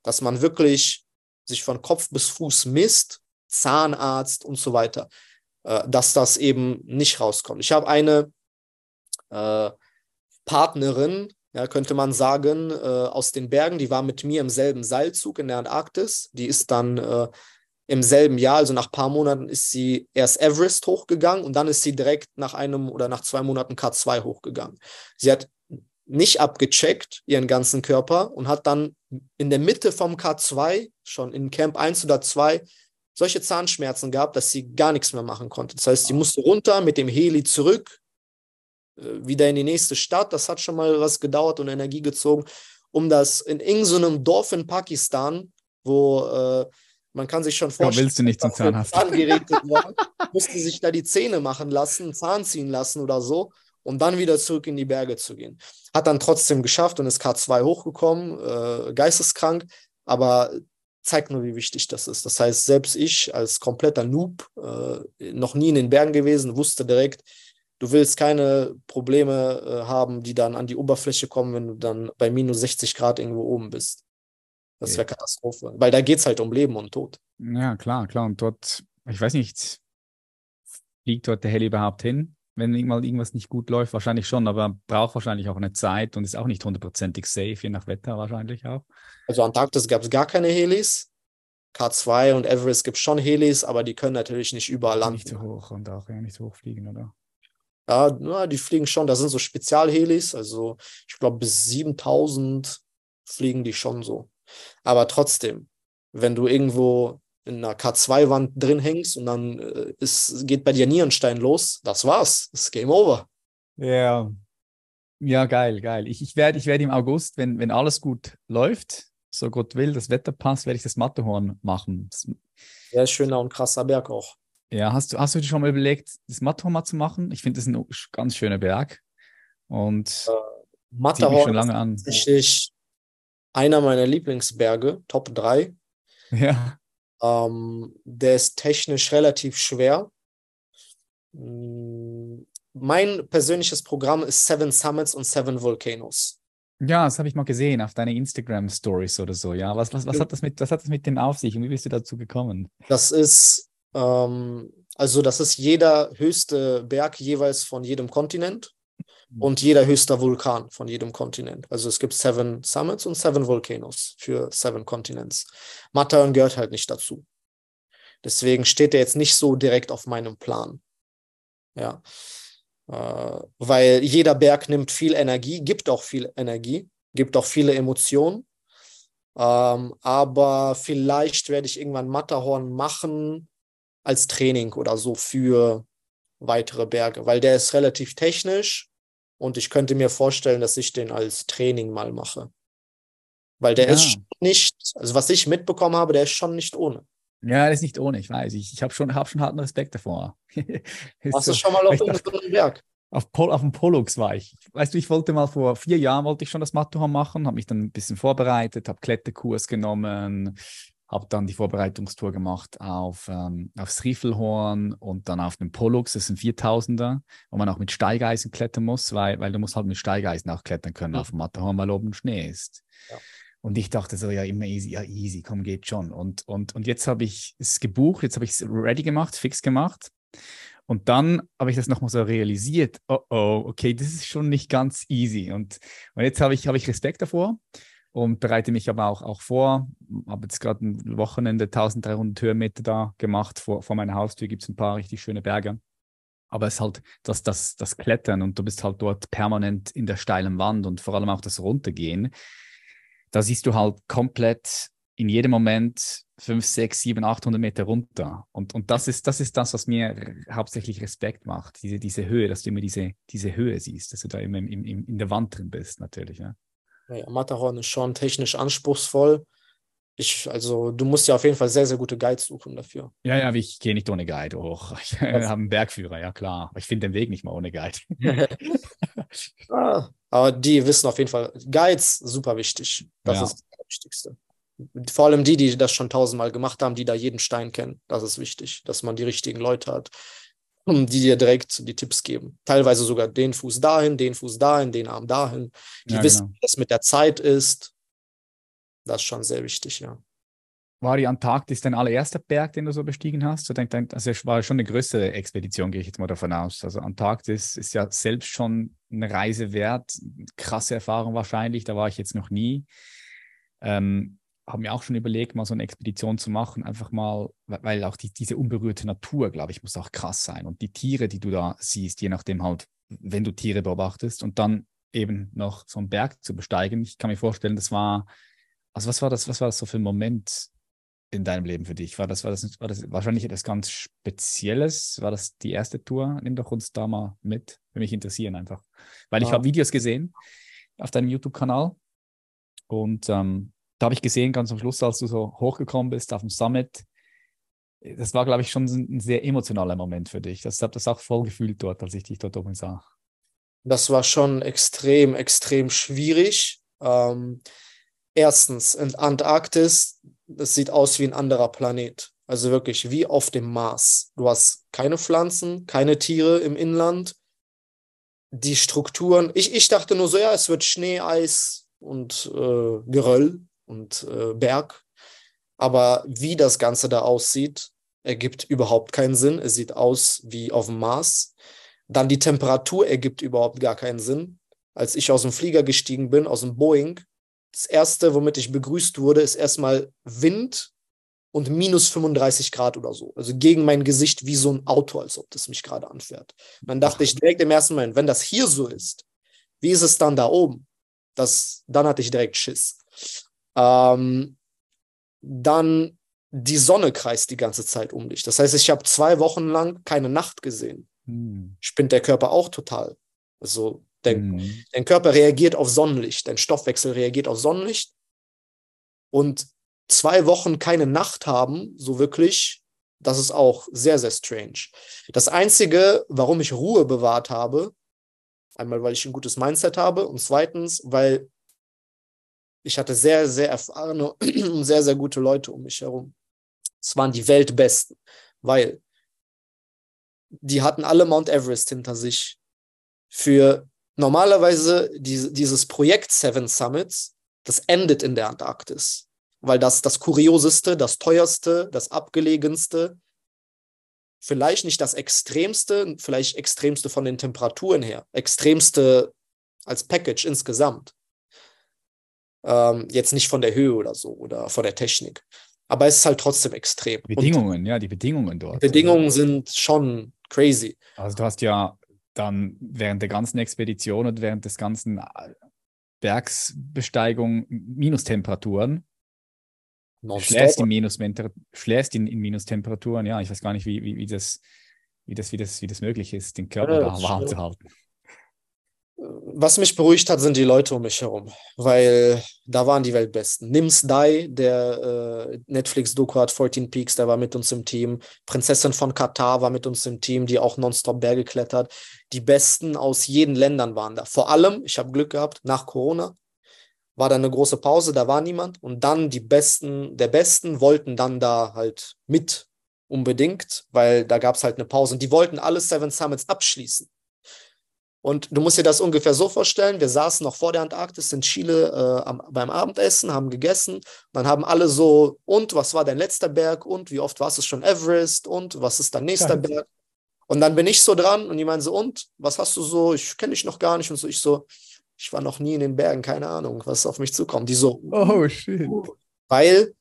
Speaker 1: dass man wirklich sich von Kopf bis Fuß misst, Zahnarzt und so weiter. Äh, dass das eben nicht rauskommt. Ich habe eine äh, Partnerin, ja, könnte man sagen, äh, aus den Bergen, die war mit mir im selben Seilzug in der Antarktis. Die ist dann äh, im selben Jahr, also nach ein paar Monaten, ist sie erst Everest hochgegangen und dann ist sie direkt nach einem oder nach zwei Monaten K2 hochgegangen. Sie hat nicht abgecheckt, ihren ganzen Körper, und hat dann in der Mitte vom K2, schon in Camp 1 oder 2, solche Zahnschmerzen gehabt, dass sie gar nichts mehr machen konnte. Das heißt, sie musste runter mit dem Heli zurück, äh, wieder in die nächste Stadt. Das hat schon mal was gedauert und Energie gezogen, um das in irgendeinem Dorf in Pakistan, wo äh, man kann sich schon vorstellen, willst du nicht zum Zahnarzt. War, musste sich da die Zähne machen lassen, Zahn ziehen lassen oder so um dann wieder zurück in die Berge zu gehen. Hat dann trotzdem geschafft und ist K2 hochgekommen, äh, geisteskrank, aber zeigt nur, wie wichtig das ist. Das heißt, selbst ich als kompletter Noob, äh, noch nie in den Bergen gewesen, wusste direkt, du willst keine Probleme äh, haben, die dann an die Oberfläche kommen, wenn du dann bei minus 60 Grad irgendwo oben bist. Das wäre ja. Katastrophe, weil da geht es halt um Leben und Tod.
Speaker 2: Ja, klar, klar. Und dort, ich weiß nicht, fliegt dort der Heli überhaupt hin? wenn mal irgendwas nicht gut läuft, wahrscheinlich schon, aber braucht wahrscheinlich auch eine Zeit und ist auch nicht hundertprozentig safe, je nach Wetter wahrscheinlich auch.
Speaker 1: Also Antarktis gab es gar keine Helis. K2 und Everest gibt es schon Helis, aber die können natürlich nicht überall landen. Nicht so hoch und auch ja, nicht so hoch fliegen, oder? Ja, na, die fliegen schon, da sind so Spezialhelis, also ich glaube bis 7000 fliegen die schon so. Aber trotzdem, wenn du irgendwo in einer K2-Wand drin hängst und dann äh, ist, geht bei dir Nierenstein los. Das war's. Das Game Over.
Speaker 2: Ja. Yeah. Ja, geil, geil. Ich, ich werde ich werd im August, wenn, wenn alles gut läuft, so Gott will, das Wetter passt, werde ich das Matterhorn machen. Sehr
Speaker 1: ja, schöner und krasser Berg auch.
Speaker 2: Ja, hast du, hast du dir schon mal überlegt, das Matterhorn mal zu machen? Ich finde das ist ein ganz schöner Berg. Und äh,
Speaker 1: Matterhorn schon lange ist an. einer meiner Lieblingsberge, Top 3. Ja. Ähm, der ist technisch relativ schwer. Mm, mein persönliches Programm ist Seven Summits und Seven Volcanoes.
Speaker 2: Ja, das habe ich mal gesehen auf deine Instagram-Stories oder so. Ja, was, was, was, hat das mit, was hat das mit dem auf sich und wie bist du dazu gekommen?
Speaker 1: Das ist, ähm, also das ist jeder höchste Berg jeweils von jedem Kontinent. Mhm. und jeder höchster Vulkan von jedem Kontinent. Also es gibt Seven Summits und Seven Volcanoes für Seven Continents. Matterhorn gehört halt nicht dazu. Deswegen steht er jetzt nicht so direkt auf meinem Plan. Ja. Äh, weil jeder Berg nimmt viel Energie, gibt auch viel Energie, gibt auch viele Emotionen. Ähm, aber vielleicht werde ich irgendwann Matterhorn machen als Training oder so für weitere Berge, weil der ist relativ technisch und ich könnte mir vorstellen, dass ich den als Training mal mache. Weil der ja. ist nicht, also was ich mitbekommen habe, der ist schon nicht ohne.
Speaker 2: Ja, der ist nicht ohne, ich weiß. Ich, ich habe schon, hab schon harten Respekt davor.
Speaker 1: Hast
Speaker 2: so, du schon mal auf irgendeinem Berg? Auf, Pol, auf dem Pollux war ich. Weißt du, ich wollte mal vor vier Jahren wollte ich schon das Matterhorn machen, habe mich dann ein bisschen vorbereitet, habe Kletterkurs genommen, habe dann die Vorbereitungstour gemacht auf, ähm, aufs Riefelhorn und dann auf den Pollux, das sind 4000er, wo man auch mit Steigeisen klettern muss, weil, weil du musst halt mit Steigeisen auch klettern können mhm. auf dem Matterhorn, weil oben Schnee ist. Ja. Und ich dachte so, ja, immer easy, ja, easy, komm, geht schon. Und, und, und jetzt habe ich es gebucht, jetzt habe ich es ready gemacht, fix gemacht. Und dann habe ich das nochmal so realisiert, oh oh, okay, das ist schon nicht ganz easy. Und, und jetzt habe ich, hab ich Respekt davor und bereite mich aber auch, auch vor. Habe jetzt gerade ein Wochenende 1300 Höhenmeter da gemacht. Vor, vor meiner Haustür gibt es ein paar richtig schöne Berge. Aber es ist halt das, das, das Klettern und du bist halt dort permanent in der steilen Wand und vor allem auch das Runtergehen. Da siehst du halt komplett in jedem Moment 5, 6, 7, 800 Meter runter. Und, und das, ist, das ist das, was mir hauptsächlich Respekt macht, diese, diese Höhe, dass du immer diese, diese Höhe siehst, dass du da immer im, im, in der Wand drin bist, natürlich. Ja.
Speaker 1: Ja, Matterhorn ist schon technisch anspruchsvoll. Ich, also du musst ja auf jeden Fall sehr, sehr gute Guides suchen dafür.
Speaker 2: Ja, ja, ich gehe nicht ohne Guide hoch. Ich äh, habe einen Bergführer, ja klar. Aber ich finde den Weg nicht mal ohne Guide. ja,
Speaker 1: ah, aber die wissen auf jeden Fall, Guides super wichtig. Das ja. ist das Wichtigste. Vor allem die, die das schon tausendmal gemacht haben, die da jeden Stein kennen. Das ist wichtig, dass man die richtigen Leute hat, und die dir direkt die Tipps geben. Teilweise sogar den Fuß dahin, den Fuß dahin, den Arm dahin. Die ja, wissen, genau. wie mit der Zeit ist. Das ist schon sehr wichtig, ja.
Speaker 2: War die Antarktis dein allererster Berg, den du so bestiegen hast? Du denkst, also es war schon eine größere Expedition, gehe ich jetzt mal davon aus. Also Antarktis ist ja selbst schon eine Reise wert, krasse Erfahrung wahrscheinlich, da war ich jetzt noch nie. Ähm, haben wir auch schon überlegt, mal so eine Expedition zu machen, einfach mal, weil auch die, diese unberührte Natur, glaube ich, muss auch krass sein. Und die Tiere, die du da siehst, je nachdem halt, wenn du Tiere beobachtest und dann eben noch so einen Berg zu besteigen. Ich kann mir vorstellen, das war, also was war das, was war das so für ein Moment in deinem Leben für dich? War das, war das, war das wahrscheinlich etwas ganz Spezielles? War das die erste Tour? Nimm doch uns da mal mit. Würde mich interessieren einfach. Weil ja. ich habe Videos gesehen auf deinem YouTube-Kanal und ähm, da habe ich gesehen, ganz am Schluss, als du so hochgekommen bist auf dem Summit, das war, glaube ich, schon ein sehr emotionaler Moment für dich. Das habe das auch voll gefühlt dort, als ich dich dort oben sah.
Speaker 1: Das war schon extrem, extrem schwierig. Ähm, erstens, in Antarktis, das sieht aus wie ein anderer Planet. Also wirklich wie auf dem Mars. Du hast keine Pflanzen, keine Tiere im Inland. Die Strukturen, ich, ich dachte nur so, ja, es wird Schnee, Eis und äh, Geröll und äh, Berg. Aber wie das Ganze da aussieht, ergibt überhaupt keinen Sinn. Es sieht aus wie auf dem Mars. Dann die Temperatur ergibt überhaupt gar keinen Sinn. Als ich aus dem Flieger gestiegen bin, aus dem Boeing, das erste, womit ich begrüßt wurde, ist erstmal Wind und minus 35 Grad oder so. Also gegen mein Gesicht wie so ein Auto, als ob das mich gerade anfährt. dann dachte ich direkt im ersten Moment, wenn das hier so ist, wie ist es dann da oben? Das, dann hatte ich direkt Schiss. Ähm, dann die Sonne kreist die ganze Zeit um dich. Das heißt, ich habe zwei Wochen lang keine Nacht gesehen. Hm. Spinnt der Körper auch total. Also der, hm. dein Körper reagiert auf Sonnenlicht, dein Stoffwechsel reagiert auf Sonnenlicht. Und zwei Wochen keine Nacht haben, so wirklich, das ist auch sehr, sehr strange. Das Einzige, warum ich Ruhe bewahrt habe, einmal, weil ich ein gutes Mindset habe und zweitens, weil ich hatte sehr, sehr erfahrene und sehr, sehr gute Leute um mich herum. Es waren die Weltbesten, weil die hatten alle Mount Everest hinter sich. Für normalerweise die, dieses Projekt Seven Summits, das endet in der Antarktis, weil das das Kurioseste, das Teuerste, das Abgelegenste, vielleicht nicht das Extremste, vielleicht Extremste von den Temperaturen her, Extremste als Package insgesamt. Ähm, jetzt nicht von der Höhe oder so oder von der Technik. Aber es ist halt trotzdem extrem.
Speaker 2: Bedingungen, und ja, die Bedingungen dort. Die also Bedingungen
Speaker 1: sind schon
Speaker 2: crazy. Also du hast ja dann während der ganzen Expedition und während des ganzen äh, Bergsbesteigung Minustemperaturen. Schläfst in, Minus schläfst in, in Minustemperaturen, ja, ich weiß gar nicht, wie, wie, wie, das, wie, das, wie, das, wie das möglich ist, den Körper ja, da warm zu halten
Speaker 1: was mich beruhigt hat, sind die Leute um mich herum, weil da waren die Weltbesten. Nims Dai, der äh, Netflix-Doku hat, 14 Peaks, der war mit uns im Team. Prinzessin von Katar war mit uns im Team, die auch nonstop Berge klettert. Die Besten aus jeden Ländern waren da. Vor allem, ich habe Glück gehabt, nach Corona war da eine große Pause, da war niemand. Und dann die Besten der Besten wollten dann da halt mit unbedingt, weil da gab es halt eine Pause. Und die wollten alle Seven Summits abschließen. Und du musst dir das ungefähr so vorstellen: Wir saßen noch vor der Antarktis in Chile äh, am, beim Abendessen, haben gegessen. Dann haben alle so: Und was war dein letzter Berg? Und wie oft war es schon Everest? Und was ist dein nächster Danke. Berg? Und dann bin ich so dran und die meinen so: Und was hast du so? Ich kenne dich noch gar nicht. Und so, ich so: Ich war noch nie in den Bergen, keine Ahnung, was auf mich zukommt. Die so: Oh shit. Weil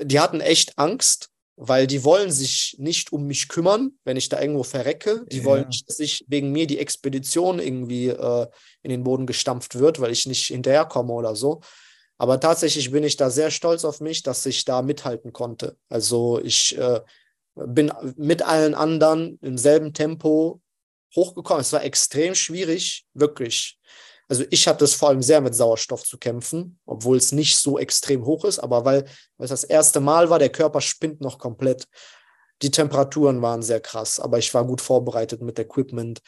Speaker 1: die hatten echt Angst, weil die wollen sich nicht um mich kümmern, wenn ich da irgendwo verrecke. Die ja. wollen nicht, dass ich wegen mir die Expedition irgendwie äh, in den Boden gestampft wird, weil ich nicht hinterherkomme oder so. Aber tatsächlich bin ich da sehr stolz auf mich, dass ich da mithalten konnte. Also ich äh, bin mit allen anderen im selben Tempo hochgekommen. Es war extrem schwierig, wirklich also ich hatte es vor allem sehr mit Sauerstoff zu kämpfen, obwohl es nicht so extrem hoch ist, aber weil, weil es das erste Mal war, der Körper spinnt noch komplett. Die Temperaturen waren sehr krass, aber ich war gut vorbereitet mit Equipment.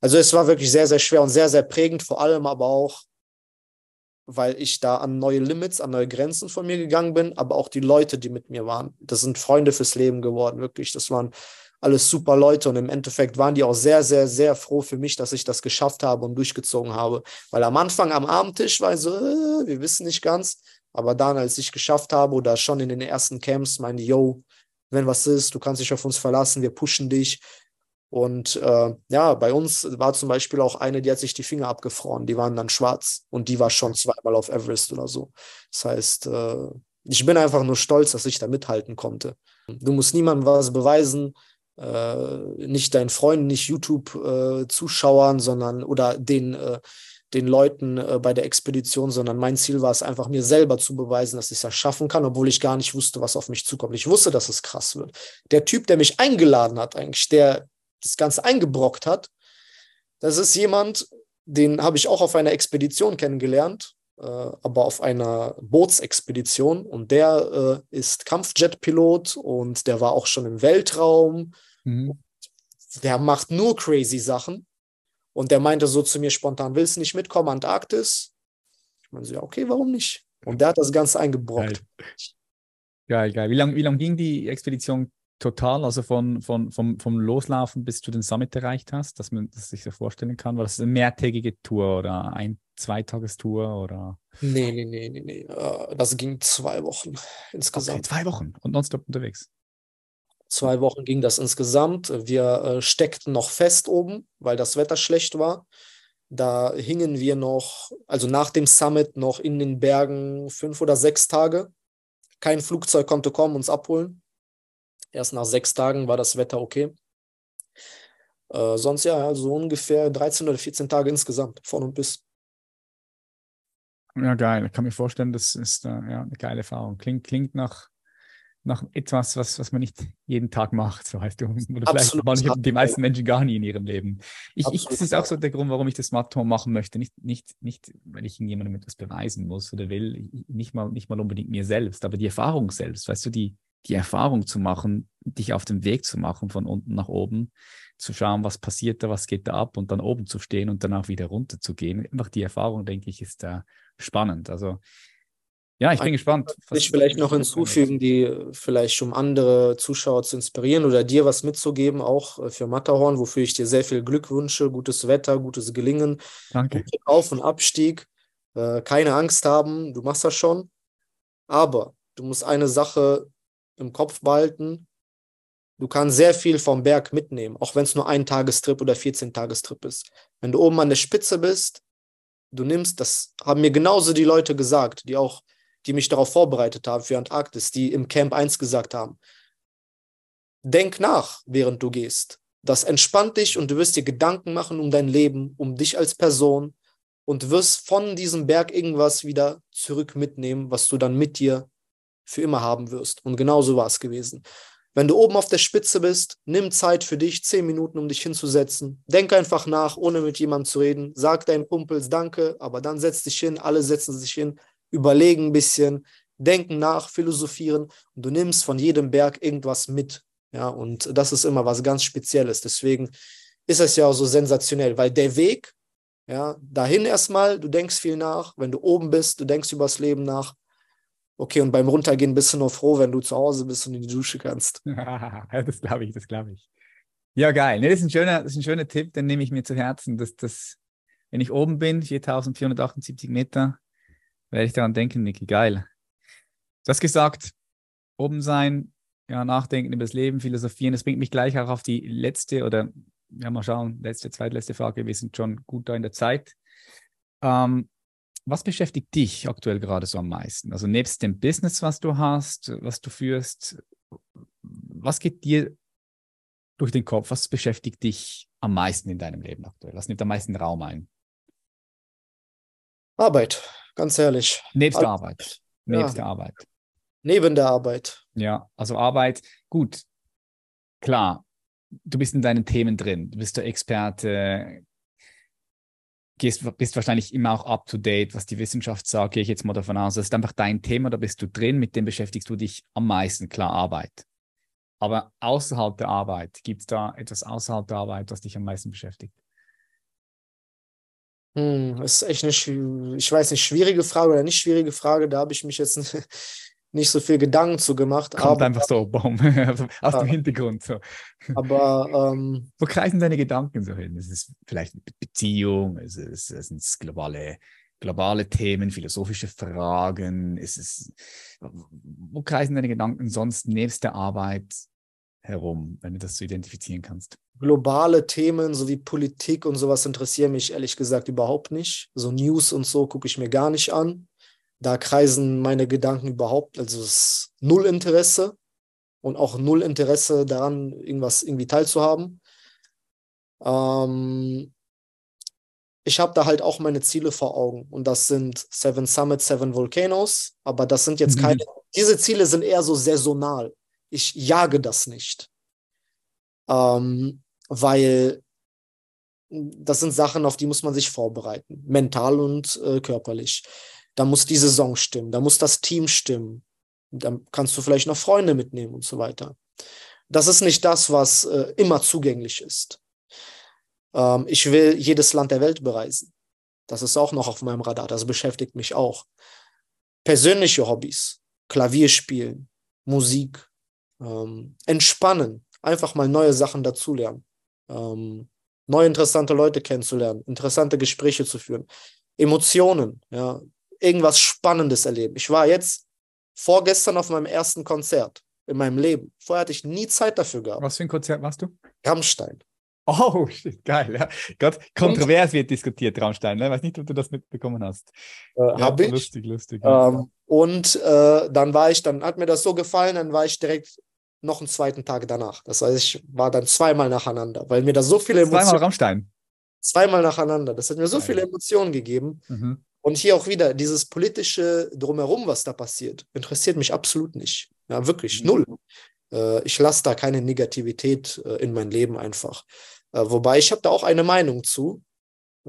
Speaker 1: Also es war wirklich sehr, sehr schwer und sehr, sehr prägend, vor allem aber auch, weil ich da an neue Limits, an neue Grenzen von mir gegangen bin, aber auch die Leute, die mit mir waren. Das sind Freunde fürs Leben geworden, wirklich. Das waren alles super Leute und im Endeffekt waren die auch sehr, sehr, sehr froh für mich, dass ich das geschafft habe und durchgezogen habe. Weil am Anfang am Abendtisch war ich so, äh, wir wissen nicht ganz, aber dann, als ich geschafft habe oder schon in den ersten Camps, meine, yo, wenn was ist, du kannst dich auf uns verlassen, wir pushen dich. Und äh, ja, bei uns war zum Beispiel auch eine, die hat sich die Finger abgefroren, die waren dann schwarz und die war schon zweimal auf Everest oder so. Das heißt, äh, ich bin einfach nur stolz, dass ich da mithalten konnte. Du musst niemandem was beweisen, äh, nicht deinen Freunden, nicht YouTube-Zuschauern, äh, sondern oder den, äh, den Leuten äh, bei der Expedition, sondern mein Ziel war es einfach, mir selber zu beweisen, dass ich das schaffen kann, obwohl ich gar nicht wusste, was auf mich zukommt. Ich wusste, dass es krass wird. Der Typ, der mich eingeladen hat, eigentlich, der das Ganze eingebrockt hat, das ist jemand, den habe ich auch auf einer Expedition kennengelernt. Äh, aber auf einer Bootsexpedition und der äh, ist Kampfjetpilot und der war auch schon im Weltraum. Mhm. Der macht nur crazy Sachen und der meinte so zu mir spontan: Willst du nicht mitkommen, Antarktis? Ich meine so: Ja, okay, warum nicht? Und der hat das Ganze eingebrockt. Geil,
Speaker 2: geil. geil. Wie lange wie lang ging die Expedition total, also von, von, vom, vom Loslaufen bis du den Summit erreicht hast, dass man das sich so vorstellen kann? War das eine mehrtägige Tour oder ein Zweitagestour oder?
Speaker 1: Nee, nee, nee, nee, nee. Äh, das ging zwei Wochen insgesamt. Okay, zwei Wochen
Speaker 2: und nonstop unterwegs.
Speaker 1: Zwei Wochen ging das insgesamt. Wir äh, steckten noch fest oben, weil das Wetter schlecht war. Da hingen wir noch, also nach dem Summit noch in den Bergen fünf oder sechs Tage. Kein Flugzeug konnte kommen, uns abholen. Erst nach sechs Tagen war das Wetter okay. Äh, sonst ja, also ungefähr 13 oder 14 Tage insgesamt, von und bis.
Speaker 2: Ja, geil. Ich kann mir vorstellen, das ist äh, ja, eine geile Erfahrung. Klingt, klingt nach, nach etwas, was, was man nicht jeden Tag macht, so heißt du. Oder vielleicht manche, die meisten Menschen gar nie in ihrem Leben. Ich, ich, das ist auch so der Grund, warum ich das Smart Home machen möchte. Nicht, nicht, nicht, weil ich jemandem etwas beweisen muss oder will. Nicht mal, nicht mal unbedingt mir selbst, aber die Erfahrung selbst, weißt du, die, die Erfahrung zu machen, dich auf den Weg zu machen von unten nach oben, zu schauen, was passiert da, was geht da ab und dann oben zu stehen und danach wieder runter zu gehen. Einfach die Erfahrung, denke ich, ist da äh, spannend. Also ja, ich bin gespannt.
Speaker 1: Was ich vielleicht noch hinzufügen, die äh, vielleicht um andere Zuschauer zu inspirieren oder dir was mitzugeben, auch äh, für Matterhorn, wofür ich dir sehr viel Glück wünsche, gutes Wetter, gutes Gelingen, Danke. Auf- und Abstieg, keine Angst haben, du machst das schon. Aber du musst eine Sache im Kopf behalten, Du kannst sehr viel vom Berg mitnehmen, auch wenn es nur ein Tagestrip oder 14 Tagestrip ist. Wenn du oben an der Spitze bist, du nimmst, das haben mir genauso die Leute gesagt, die auch, die mich darauf vorbereitet haben für Antarktis, die im Camp 1 gesagt haben. Denk nach, während du gehst. Das entspannt dich und du wirst dir Gedanken machen um dein Leben, um dich als Person und wirst von diesem Berg irgendwas wieder zurück mitnehmen, was du dann mit dir für immer haben wirst. Und genau so war es gewesen. Wenn du oben auf der Spitze bist, nimm Zeit für dich, zehn Minuten, um dich hinzusetzen. Denk einfach nach, ohne mit jemandem zu reden. Sag deinen Kumpels Danke, aber dann setz dich hin. Alle setzen sich hin, überlegen ein bisschen, denken nach, philosophieren. Und du nimmst von jedem Berg irgendwas mit. Ja, und das ist immer was ganz Spezielles. Deswegen ist es ja auch so sensationell, weil der Weg, ja, dahin erstmal, du denkst viel nach. Wenn du oben bist, du denkst über das Leben nach. Okay, und beim Runtergehen bist du nur froh, wenn du zu Hause bist und in die Dusche kannst. das
Speaker 2: glaube ich, das glaube ich. Ja, geil. Nee, das, ist ein schöner, das ist ein schöner Tipp, den nehme ich mir zu Herzen, dass das, wenn ich oben bin, 4478 Meter, werde ich daran denken, Niki, geil. Du hast gesagt, oben sein, ja, nachdenken über das Leben, philosophieren. Das bringt mich gleich auch auf die letzte oder, ja, mal schauen, letzte, zweitletzte Frage. Wir sind schon gut da in der Zeit. Ähm, was beschäftigt dich aktuell gerade so am meisten? Also nebst dem Business, was du hast, was du führst, was geht dir durch den Kopf? Was beschäftigt dich am meisten in deinem Leben aktuell? Was nimmt am meisten Raum ein?
Speaker 1: Arbeit, ganz ehrlich. Nebst der Arbeit. Nebst ja. der Arbeit. Neben der Arbeit.
Speaker 2: Ja, also Arbeit, gut, klar, du bist in deinen Themen drin, du bist der Experte, gehst, bist wahrscheinlich immer auch up to date, was die Wissenschaft sagt, gehe ich jetzt mal davon aus. Das ist einfach dein Thema, da bist du drin, mit dem beschäftigst du dich am meisten, klar, Arbeit. Aber außerhalb der Arbeit, gibt es da etwas außerhalb der Arbeit, was dich am meisten beschäftigt?
Speaker 1: Hm, das ist echt eine, ich weiß nicht, schwierige Frage oder nicht schwierige Frage, da habe ich mich jetzt nicht so viel Gedanken zu gemacht. Kommt aber, einfach so,
Speaker 2: boom, also aus ja. dem Hintergrund. So. Aber ähm, wo kreisen deine Gedanken so hin? Ist es vielleicht eine Beziehung? Ist es, sind es globale, globale Themen, philosophische Fragen? Ist es, wo kreisen deine Gedanken sonst nebst der Arbeit herum, wenn du das so identifizieren kannst?
Speaker 1: Globale Themen sowie Politik und sowas interessieren mich ehrlich gesagt überhaupt nicht. So News und so gucke ich mir gar nicht an da kreisen meine Gedanken überhaupt, also es ist null Interesse und auch null Interesse daran, irgendwas irgendwie teilzuhaben. Ähm, ich habe da halt auch meine Ziele vor Augen und das sind Seven Summits, Seven Volcanoes, aber das sind jetzt mhm. keine, diese Ziele sind eher so saisonal. Ich jage das nicht, ähm, weil das sind Sachen, auf die muss man sich vorbereiten, mental und äh, körperlich. Da muss die Saison stimmen, da muss das Team stimmen. Dann kannst du vielleicht noch Freunde mitnehmen und so weiter. Das ist nicht das, was äh, immer zugänglich ist. Ähm, ich will jedes Land der Welt bereisen. Das ist auch noch auf meinem Radar. Das beschäftigt mich auch. Persönliche Hobbys, Klavier spielen, Musik, ähm, entspannen, einfach mal neue Sachen dazulernen, ähm, neue interessante Leute kennenzulernen, interessante Gespräche zu führen, Emotionen, ja, irgendwas Spannendes erleben. Ich war jetzt vorgestern auf meinem ersten Konzert in meinem Leben. Vorher hatte ich nie Zeit dafür gehabt. Was für ein Konzert warst du? Rammstein.
Speaker 2: Oh, geil. Ja. Gott, kontrovers und, wird diskutiert, Rammstein. Ne? Ich weiß nicht, ob du das mitbekommen hast.
Speaker 1: Äh, ja, Hab ich. Lustig, lustig. Ähm, und äh, dann war ich, dann hat mir das so gefallen, dann war ich direkt noch einen zweiten Tag danach. Das heißt, ich war dann zweimal nacheinander, weil mir da so viele Emotionen. Zweimal Rammstein. Zweimal nacheinander. Das hat mir so geil. viele Emotionen gegeben. Mhm. Und hier auch wieder dieses politische Drumherum, was da passiert, interessiert mich absolut nicht. Ja, wirklich, mhm. null. Äh, ich lasse da keine Negativität äh, in mein Leben einfach. Äh, wobei ich habe da auch eine Meinung zu.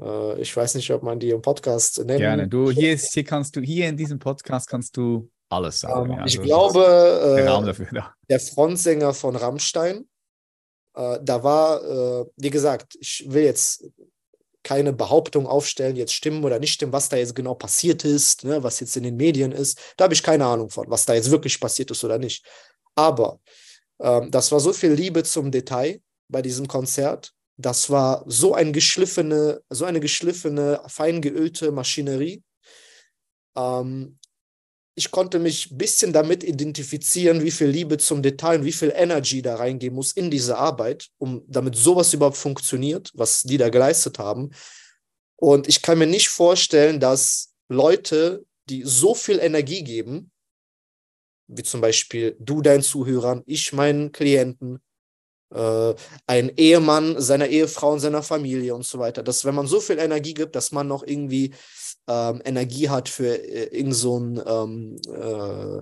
Speaker 1: Äh, ich weiß nicht, ob man die im Podcast nennt. Gerne.
Speaker 2: Du, hier, ist, hier kannst du, hier in diesem Podcast kannst du alles sagen. Ähm, ja, ich glaube, der, äh,
Speaker 1: der Frontsänger von Rammstein, äh, da war, wie gesagt, ich will jetzt keine Behauptung aufstellen, jetzt stimmen oder nicht stimmen, was da jetzt genau passiert ist, ne, was jetzt in den Medien ist. Da habe ich keine Ahnung von, was da jetzt wirklich passiert ist oder nicht. Aber ähm, das war so viel Liebe zum Detail bei diesem Konzert. Das war so, ein geschliffene, so eine geschliffene, feingeölte Maschinerie. Ähm, ich konnte mich ein bisschen damit identifizieren, wie viel Liebe zum Detail und wie viel Energy da reingehen muss in diese Arbeit, um damit sowas überhaupt funktioniert, was die da geleistet haben. Und ich kann mir nicht vorstellen, dass Leute, die so viel Energie geben, wie zum Beispiel du deinen Zuhörern, ich meinen Klienten, äh, ein Ehemann seiner Ehefrau und seiner Familie und so weiter, dass wenn man so viel Energie gibt, dass man noch irgendwie ähm, Energie hat für äh, irgend so ein ähm, äh,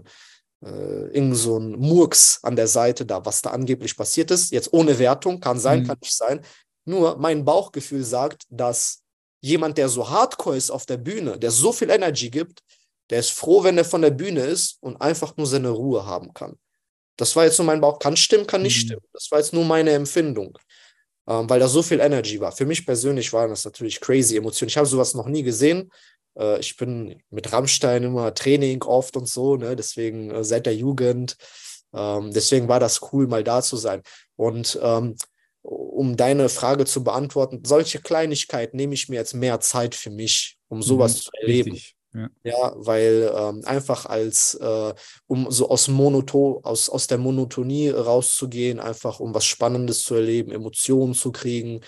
Speaker 1: äh, irgend so ein Murks an der Seite da, was da angeblich passiert ist. Jetzt ohne Wertung, kann sein, mhm. kann nicht sein. Nur mein Bauchgefühl sagt, dass jemand, der so hardcore ist auf der Bühne, der so viel Energy gibt, der ist froh, wenn er von der Bühne ist und einfach nur seine Ruhe haben kann. Das war jetzt nur mein Bauch. Kann stimmen, kann nicht mhm. stimmen. Das war jetzt nur meine Empfindung, ähm, weil da so viel Energy war. Für mich persönlich waren das natürlich crazy Emotionen. Ich habe sowas noch nie gesehen äh, ich bin mit Rammstein immer Training oft und so, ne? deswegen äh, seit der Jugend. Ähm, deswegen war das cool, mal da zu sein. Und ähm, um deine Frage zu beantworten, solche Kleinigkeiten nehme ich mir jetzt mehr Zeit für mich, um mhm, sowas mhm, zu erleben. Richtig. Ja. ja, weil ähm, einfach als, äh, um so aus, Monoto, aus, aus der Monotonie rauszugehen, einfach um was Spannendes zu erleben, Emotionen zu kriegen,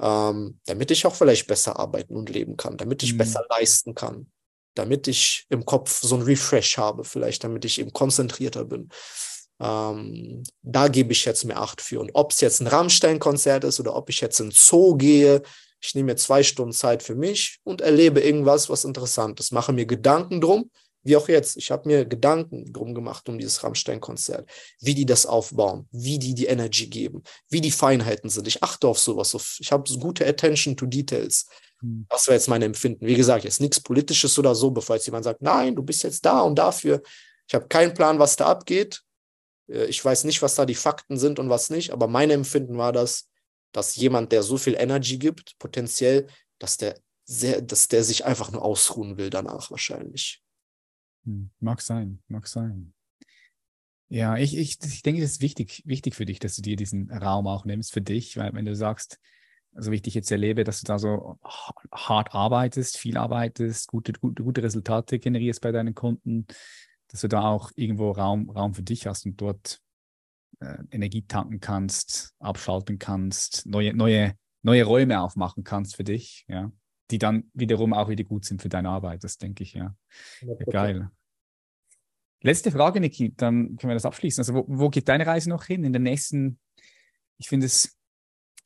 Speaker 1: ähm, damit ich auch vielleicht besser arbeiten und leben kann, damit ich mhm. besser leisten kann, damit ich im Kopf so ein Refresh habe, vielleicht, damit ich eben konzentrierter bin. Ähm, da gebe ich jetzt mehr Acht für. Und ob es jetzt ein Rammstein-Konzert ist oder ob ich jetzt in Zoo gehe, ich nehme mir zwei Stunden Zeit für mich und erlebe irgendwas, was interessant ist. Mache mir Gedanken drum, wie auch jetzt, ich habe mir Gedanken drum gemacht um dieses Rammstein-Konzert, wie die das aufbauen, wie die die Energy geben, wie die Feinheiten sind. Ich achte auf sowas, auf, ich habe so gute Attention to Details. Hm. Das wäre jetzt mein Empfinden. Wie gesagt, jetzt nichts Politisches oder so, bevor jetzt jemand sagt, nein, du bist jetzt da und dafür. Ich habe keinen Plan, was da abgeht. Äh, ich weiß nicht, was da die Fakten sind und was nicht, aber mein Empfinden war das, dass jemand, der so viel Energy gibt, potenziell, dass der, sehr, dass der sich einfach nur ausruhen will danach wahrscheinlich.
Speaker 2: Hm, mag sein, mag sein. Ja, ich, ich, ich denke, es ist wichtig, wichtig für dich, dass du dir diesen Raum auch nimmst für dich, weil wenn du sagst, so also wie ich dich jetzt erlebe, dass du da so hart arbeitest, viel arbeitest, gute, gute, gute Resultate generierst bei deinen Kunden, dass du da auch irgendwo Raum, Raum für dich hast und dort äh, Energie tanken kannst, abschalten kannst, neue, neue, neue Räume aufmachen kannst für dich, ja die dann wiederum auch wieder gut sind für deine Arbeit. Das denke ich, ja. ja geil. Letzte Frage, Niki, dann können wir das abschließen. Also, wo, wo geht deine Reise noch hin? In der nächsten, ich finde es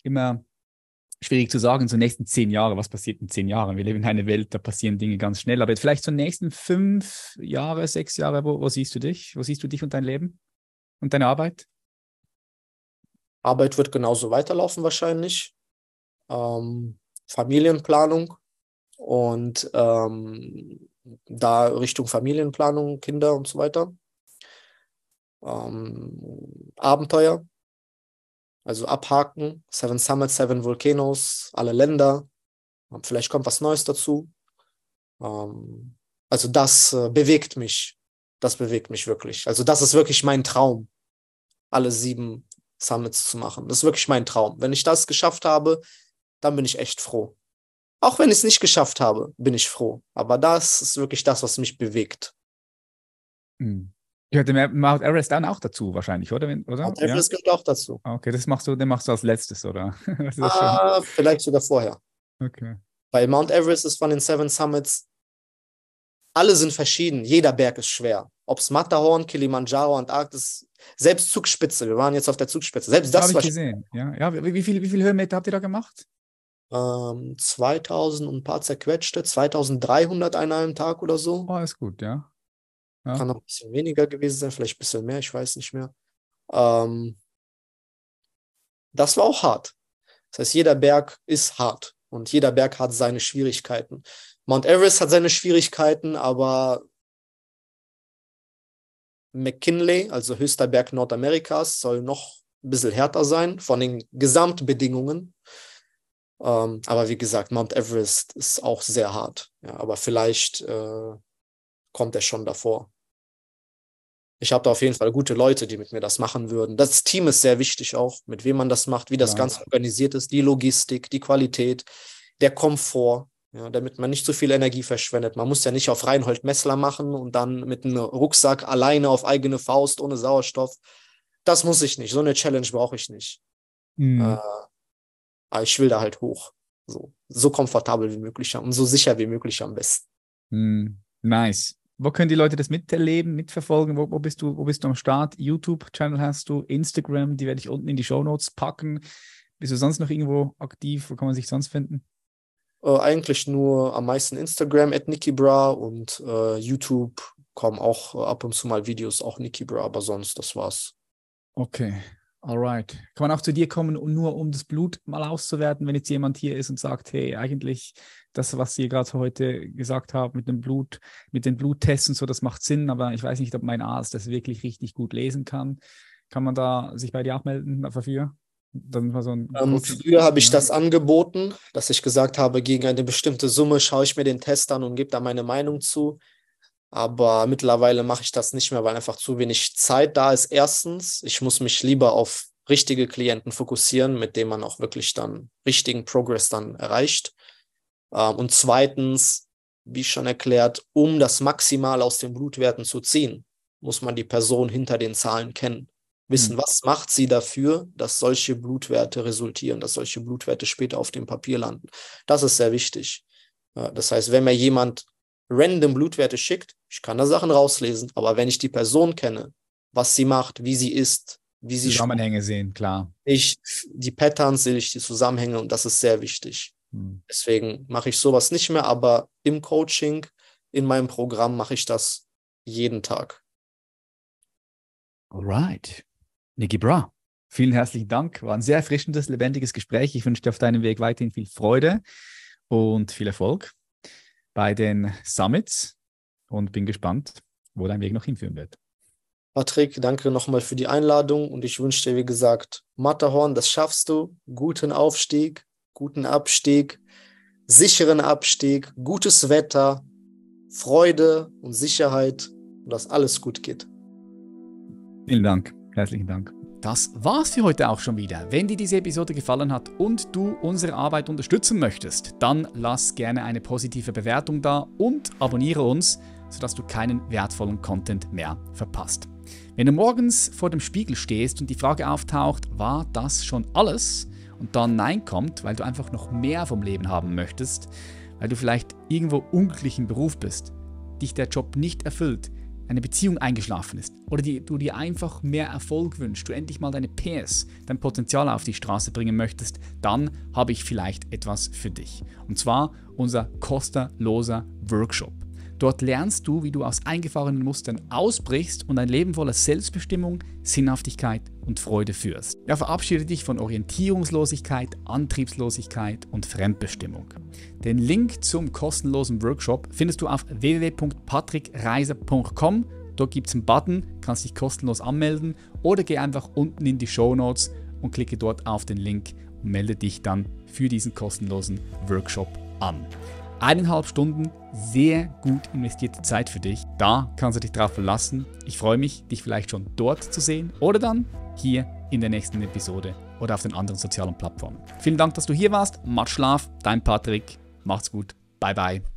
Speaker 2: immer schwierig zu sagen, so nächsten zehn Jahre, was passiert in zehn Jahren? Wir leben in einer Welt, da passieren Dinge ganz schnell, aber vielleicht so nächsten fünf Jahre, sechs Jahre, wo, wo siehst du dich? Wo siehst du dich und dein Leben und deine Arbeit?
Speaker 1: Arbeit wird genauso weiterlaufen wahrscheinlich. Ähm, Familienplanung und ähm, da Richtung Familienplanung, Kinder und so weiter. Ähm, Abenteuer, also abhaken, Seven Summits, Seven Volcanoes, alle Länder. Ähm, vielleicht kommt was Neues dazu. Ähm, also das äh, bewegt mich. Das bewegt mich wirklich. Also das ist wirklich mein Traum, alle sieben Summits zu machen. Das ist wirklich mein Traum. Wenn ich das geschafft habe, dann bin ich echt froh. Auch wenn ich es nicht geschafft habe, bin ich froh. Aber das ist wirklich das, was mich bewegt.
Speaker 2: Hm. Gehört ja, dem Mount Everest dann auch dazu wahrscheinlich, oder? oder? Mount Everest ja? gehört auch dazu. Okay, das machst du, den machst du als letztes, oder?
Speaker 1: ah, vielleicht sogar vorher. Okay. Weil Mount Everest ist von den Seven Summits, alle sind verschieden, jeder Berg ist schwer. Ob es Matterhorn, Kilimanjaro, Antarktis, selbst Zugspitze, wir waren jetzt auf der Zugspitze, selbst das, das habe ich
Speaker 2: gesehen. Ja, ja wie, wie, viel, wie viele Höhenmeter habt ihr da gemacht?
Speaker 1: ähm, 2000 und ein paar zerquetschte, 2300 an einem Tag oder so. Oh, ist gut, ja. ja. Kann noch ein bisschen weniger gewesen sein, vielleicht ein bisschen mehr, ich weiß nicht mehr. Ähm, das war auch hart. Das heißt, jeder Berg ist hart und jeder Berg hat seine Schwierigkeiten. Mount Everest hat seine Schwierigkeiten, aber McKinley, also höchster Berg Nordamerikas, soll noch ein bisschen härter sein von den Gesamtbedingungen. Ähm, aber wie gesagt, Mount Everest ist auch sehr hart. Ja, aber vielleicht äh, kommt er schon davor. Ich habe da auf jeden Fall gute Leute, die mit mir das machen würden. Das Team ist sehr wichtig auch, mit wem man das macht, wie das ja. Ganze organisiert ist, die Logistik, die Qualität, der Komfort, ja, damit man nicht zu so viel Energie verschwendet. Man muss ja nicht auf Reinhold Messler machen und dann mit einem Rucksack alleine auf eigene Faust ohne Sauerstoff. Das muss ich nicht. So eine Challenge brauche ich nicht. Mhm. Äh, aber ah, ich will da halt hoch. So, so komfortabel wie möglich und so sicher wie möglich am besten.
Speaker 2: Mm, nice. Wo können die Leute das miterleben, mitverfolgen? Wo, wo, bist du, wo bist du am Start? YouTube-Channel hast du, Instagram, die werde ich unten in die Show Notes packen. Bist du sonst noch irgendwo aktiv? Wo kann man sich sonst finden?
Speaker 1: Äh, eigentlich nur am meisten Instagram at NikiBra und äh, YouTube kommen auch äh, ab und zu mal Videos, auch NikiBra, aber sonst, das war's.
Speaker 2: Okay, Alright. Kann man auch zu dir kommen, nur um das Blut mal auszuwerten, wenn jetzt jemand hier ist und sagt, hey, eigentlich das, was ihr gerade heute gesagt habt mit dem Blut, mit den Bluttests und so, das macht Sinn, aber ich weiß nicht, ob mein Arzt das wirklich richtig gut lesen kann. Kann man da sich bei dir abmelden dafür? Dann So ähm,
Speaker 1: früher habe ich das angeboten, dass ich gesagt habe, gegen eine bestimmte Summe schaue ich mir den Test an und gebe da meine Meinung zu. Aber mittlerweile mache ich das nicht mehr, weil einfach zu wenig Zeit da ist. Erstens, ich muss mich lieber auf richtige Klienten fokussieren, mit denen man auch wirklich dann richtigen Progress dann erreicht. Ähm, und zweitens, wie schon erklärt, um das Maximal aus den Blutwerten zu ziehen, muss man die Person hinter den Zahlen kennen. Wissen, mhm. was macht sie dafür, dass solche Blutwerte resultieren, dass solche Blutwerte später auf dem Papier landen. Das ist sehr wichtig. Das heißt, wenn mir jemand random Blutwerte schickt, ich kann da Sachen rauslesen, aber wenn ich die Person kenne, was sie macht, wie sie ist, wie sie Zusammenhänge sehen, klar. Ich die Patterns sehe ich, die Zusammenhänge und das ist sehr wichtig. Hm. Deswegen mache ich sowas nicht mehr, aber im Coaching, in meinem Programm mache ich das jeden Tag.
Speaker 2: Alright. Niki Bra, vielen herzlichen Dank. War ein sehr erfrischendes, lebendiges Gespräch. Ich wünsche dir auf deinem Weg weiterhin viel Freude und viel Erfolg bei den Summits und bin gespannt, wo dein Weg noch hinführen wird.
Speaker 1: Patrick, danke nochmal für die Einladung und ich wünsche dir, wie gesagt, Matterhorn, das schaffst du. Guten Aufstieg, guten Abstieg, sicheren Abstieg, gutes Wetter, Freude und Sicherheit und dass alles gut geht.
Speaker 2: Vielen Dank, herzlichen Dank das war's für heute auch schon wieder. Wenn dir diese Episode gefallen hat und du unsere Arbeit unterstützen möchtest, dann lass gerne eine positive Bewertung da und abonniere uns, sodass du keinen wertvollen Content mehr verpasst. Wenn du morgens vor dem Spiegel stehst und die Frage auftaucht, war das schon alles? Und dann Nein kommt, weil du einfach noch mehr vom Leben haben möchtest, weil du vielleicht irgendwo unglücklich im Beruf bist, dich der Job nicht erfüllt, eine Beziehung eingeschlafen ist oder die, du dir einfach mehr Erfolg wünschst, du endlich mal deine PS, dein Potenzial auf die Straße bringen möchtest, dann habe ich vielleicht etwas für dich. Und zwar unser kostenloser Workshop. Dort lernst du, wie du aus eingefahrenen Mustern ausbrichst und ein Leben voller Selbstbestimmung, Sinnhaftigkeit und Freude führst. Ja, verabschiede dich von Orientierungslosigkeit, Antriebslosigkeit und Fremdbestimmung. Den Link zum kostenlosen Workshop findest du auf www.patrickreiser.com. Dort gibt es einen Button, kannst dich kostenlos anmelden oder geh einfach unten in die Show Notes und klicke dort auf den Link und melde dich dann für diesen kostenlosen Workshop an. Eineinhalb Stunden sehr gut investierte Zeit für dich. Da kannst du dich drauf verlassen. Ich freue mich, dich vielleicht schon dort zu sehen oder dann hier in der nächsten Episode oder auf den anderen sozialen Plattformen. Vielen Dank, dass du hier warst. Macht Schlaf, dein Patrick. Macht's gut. Bye bye.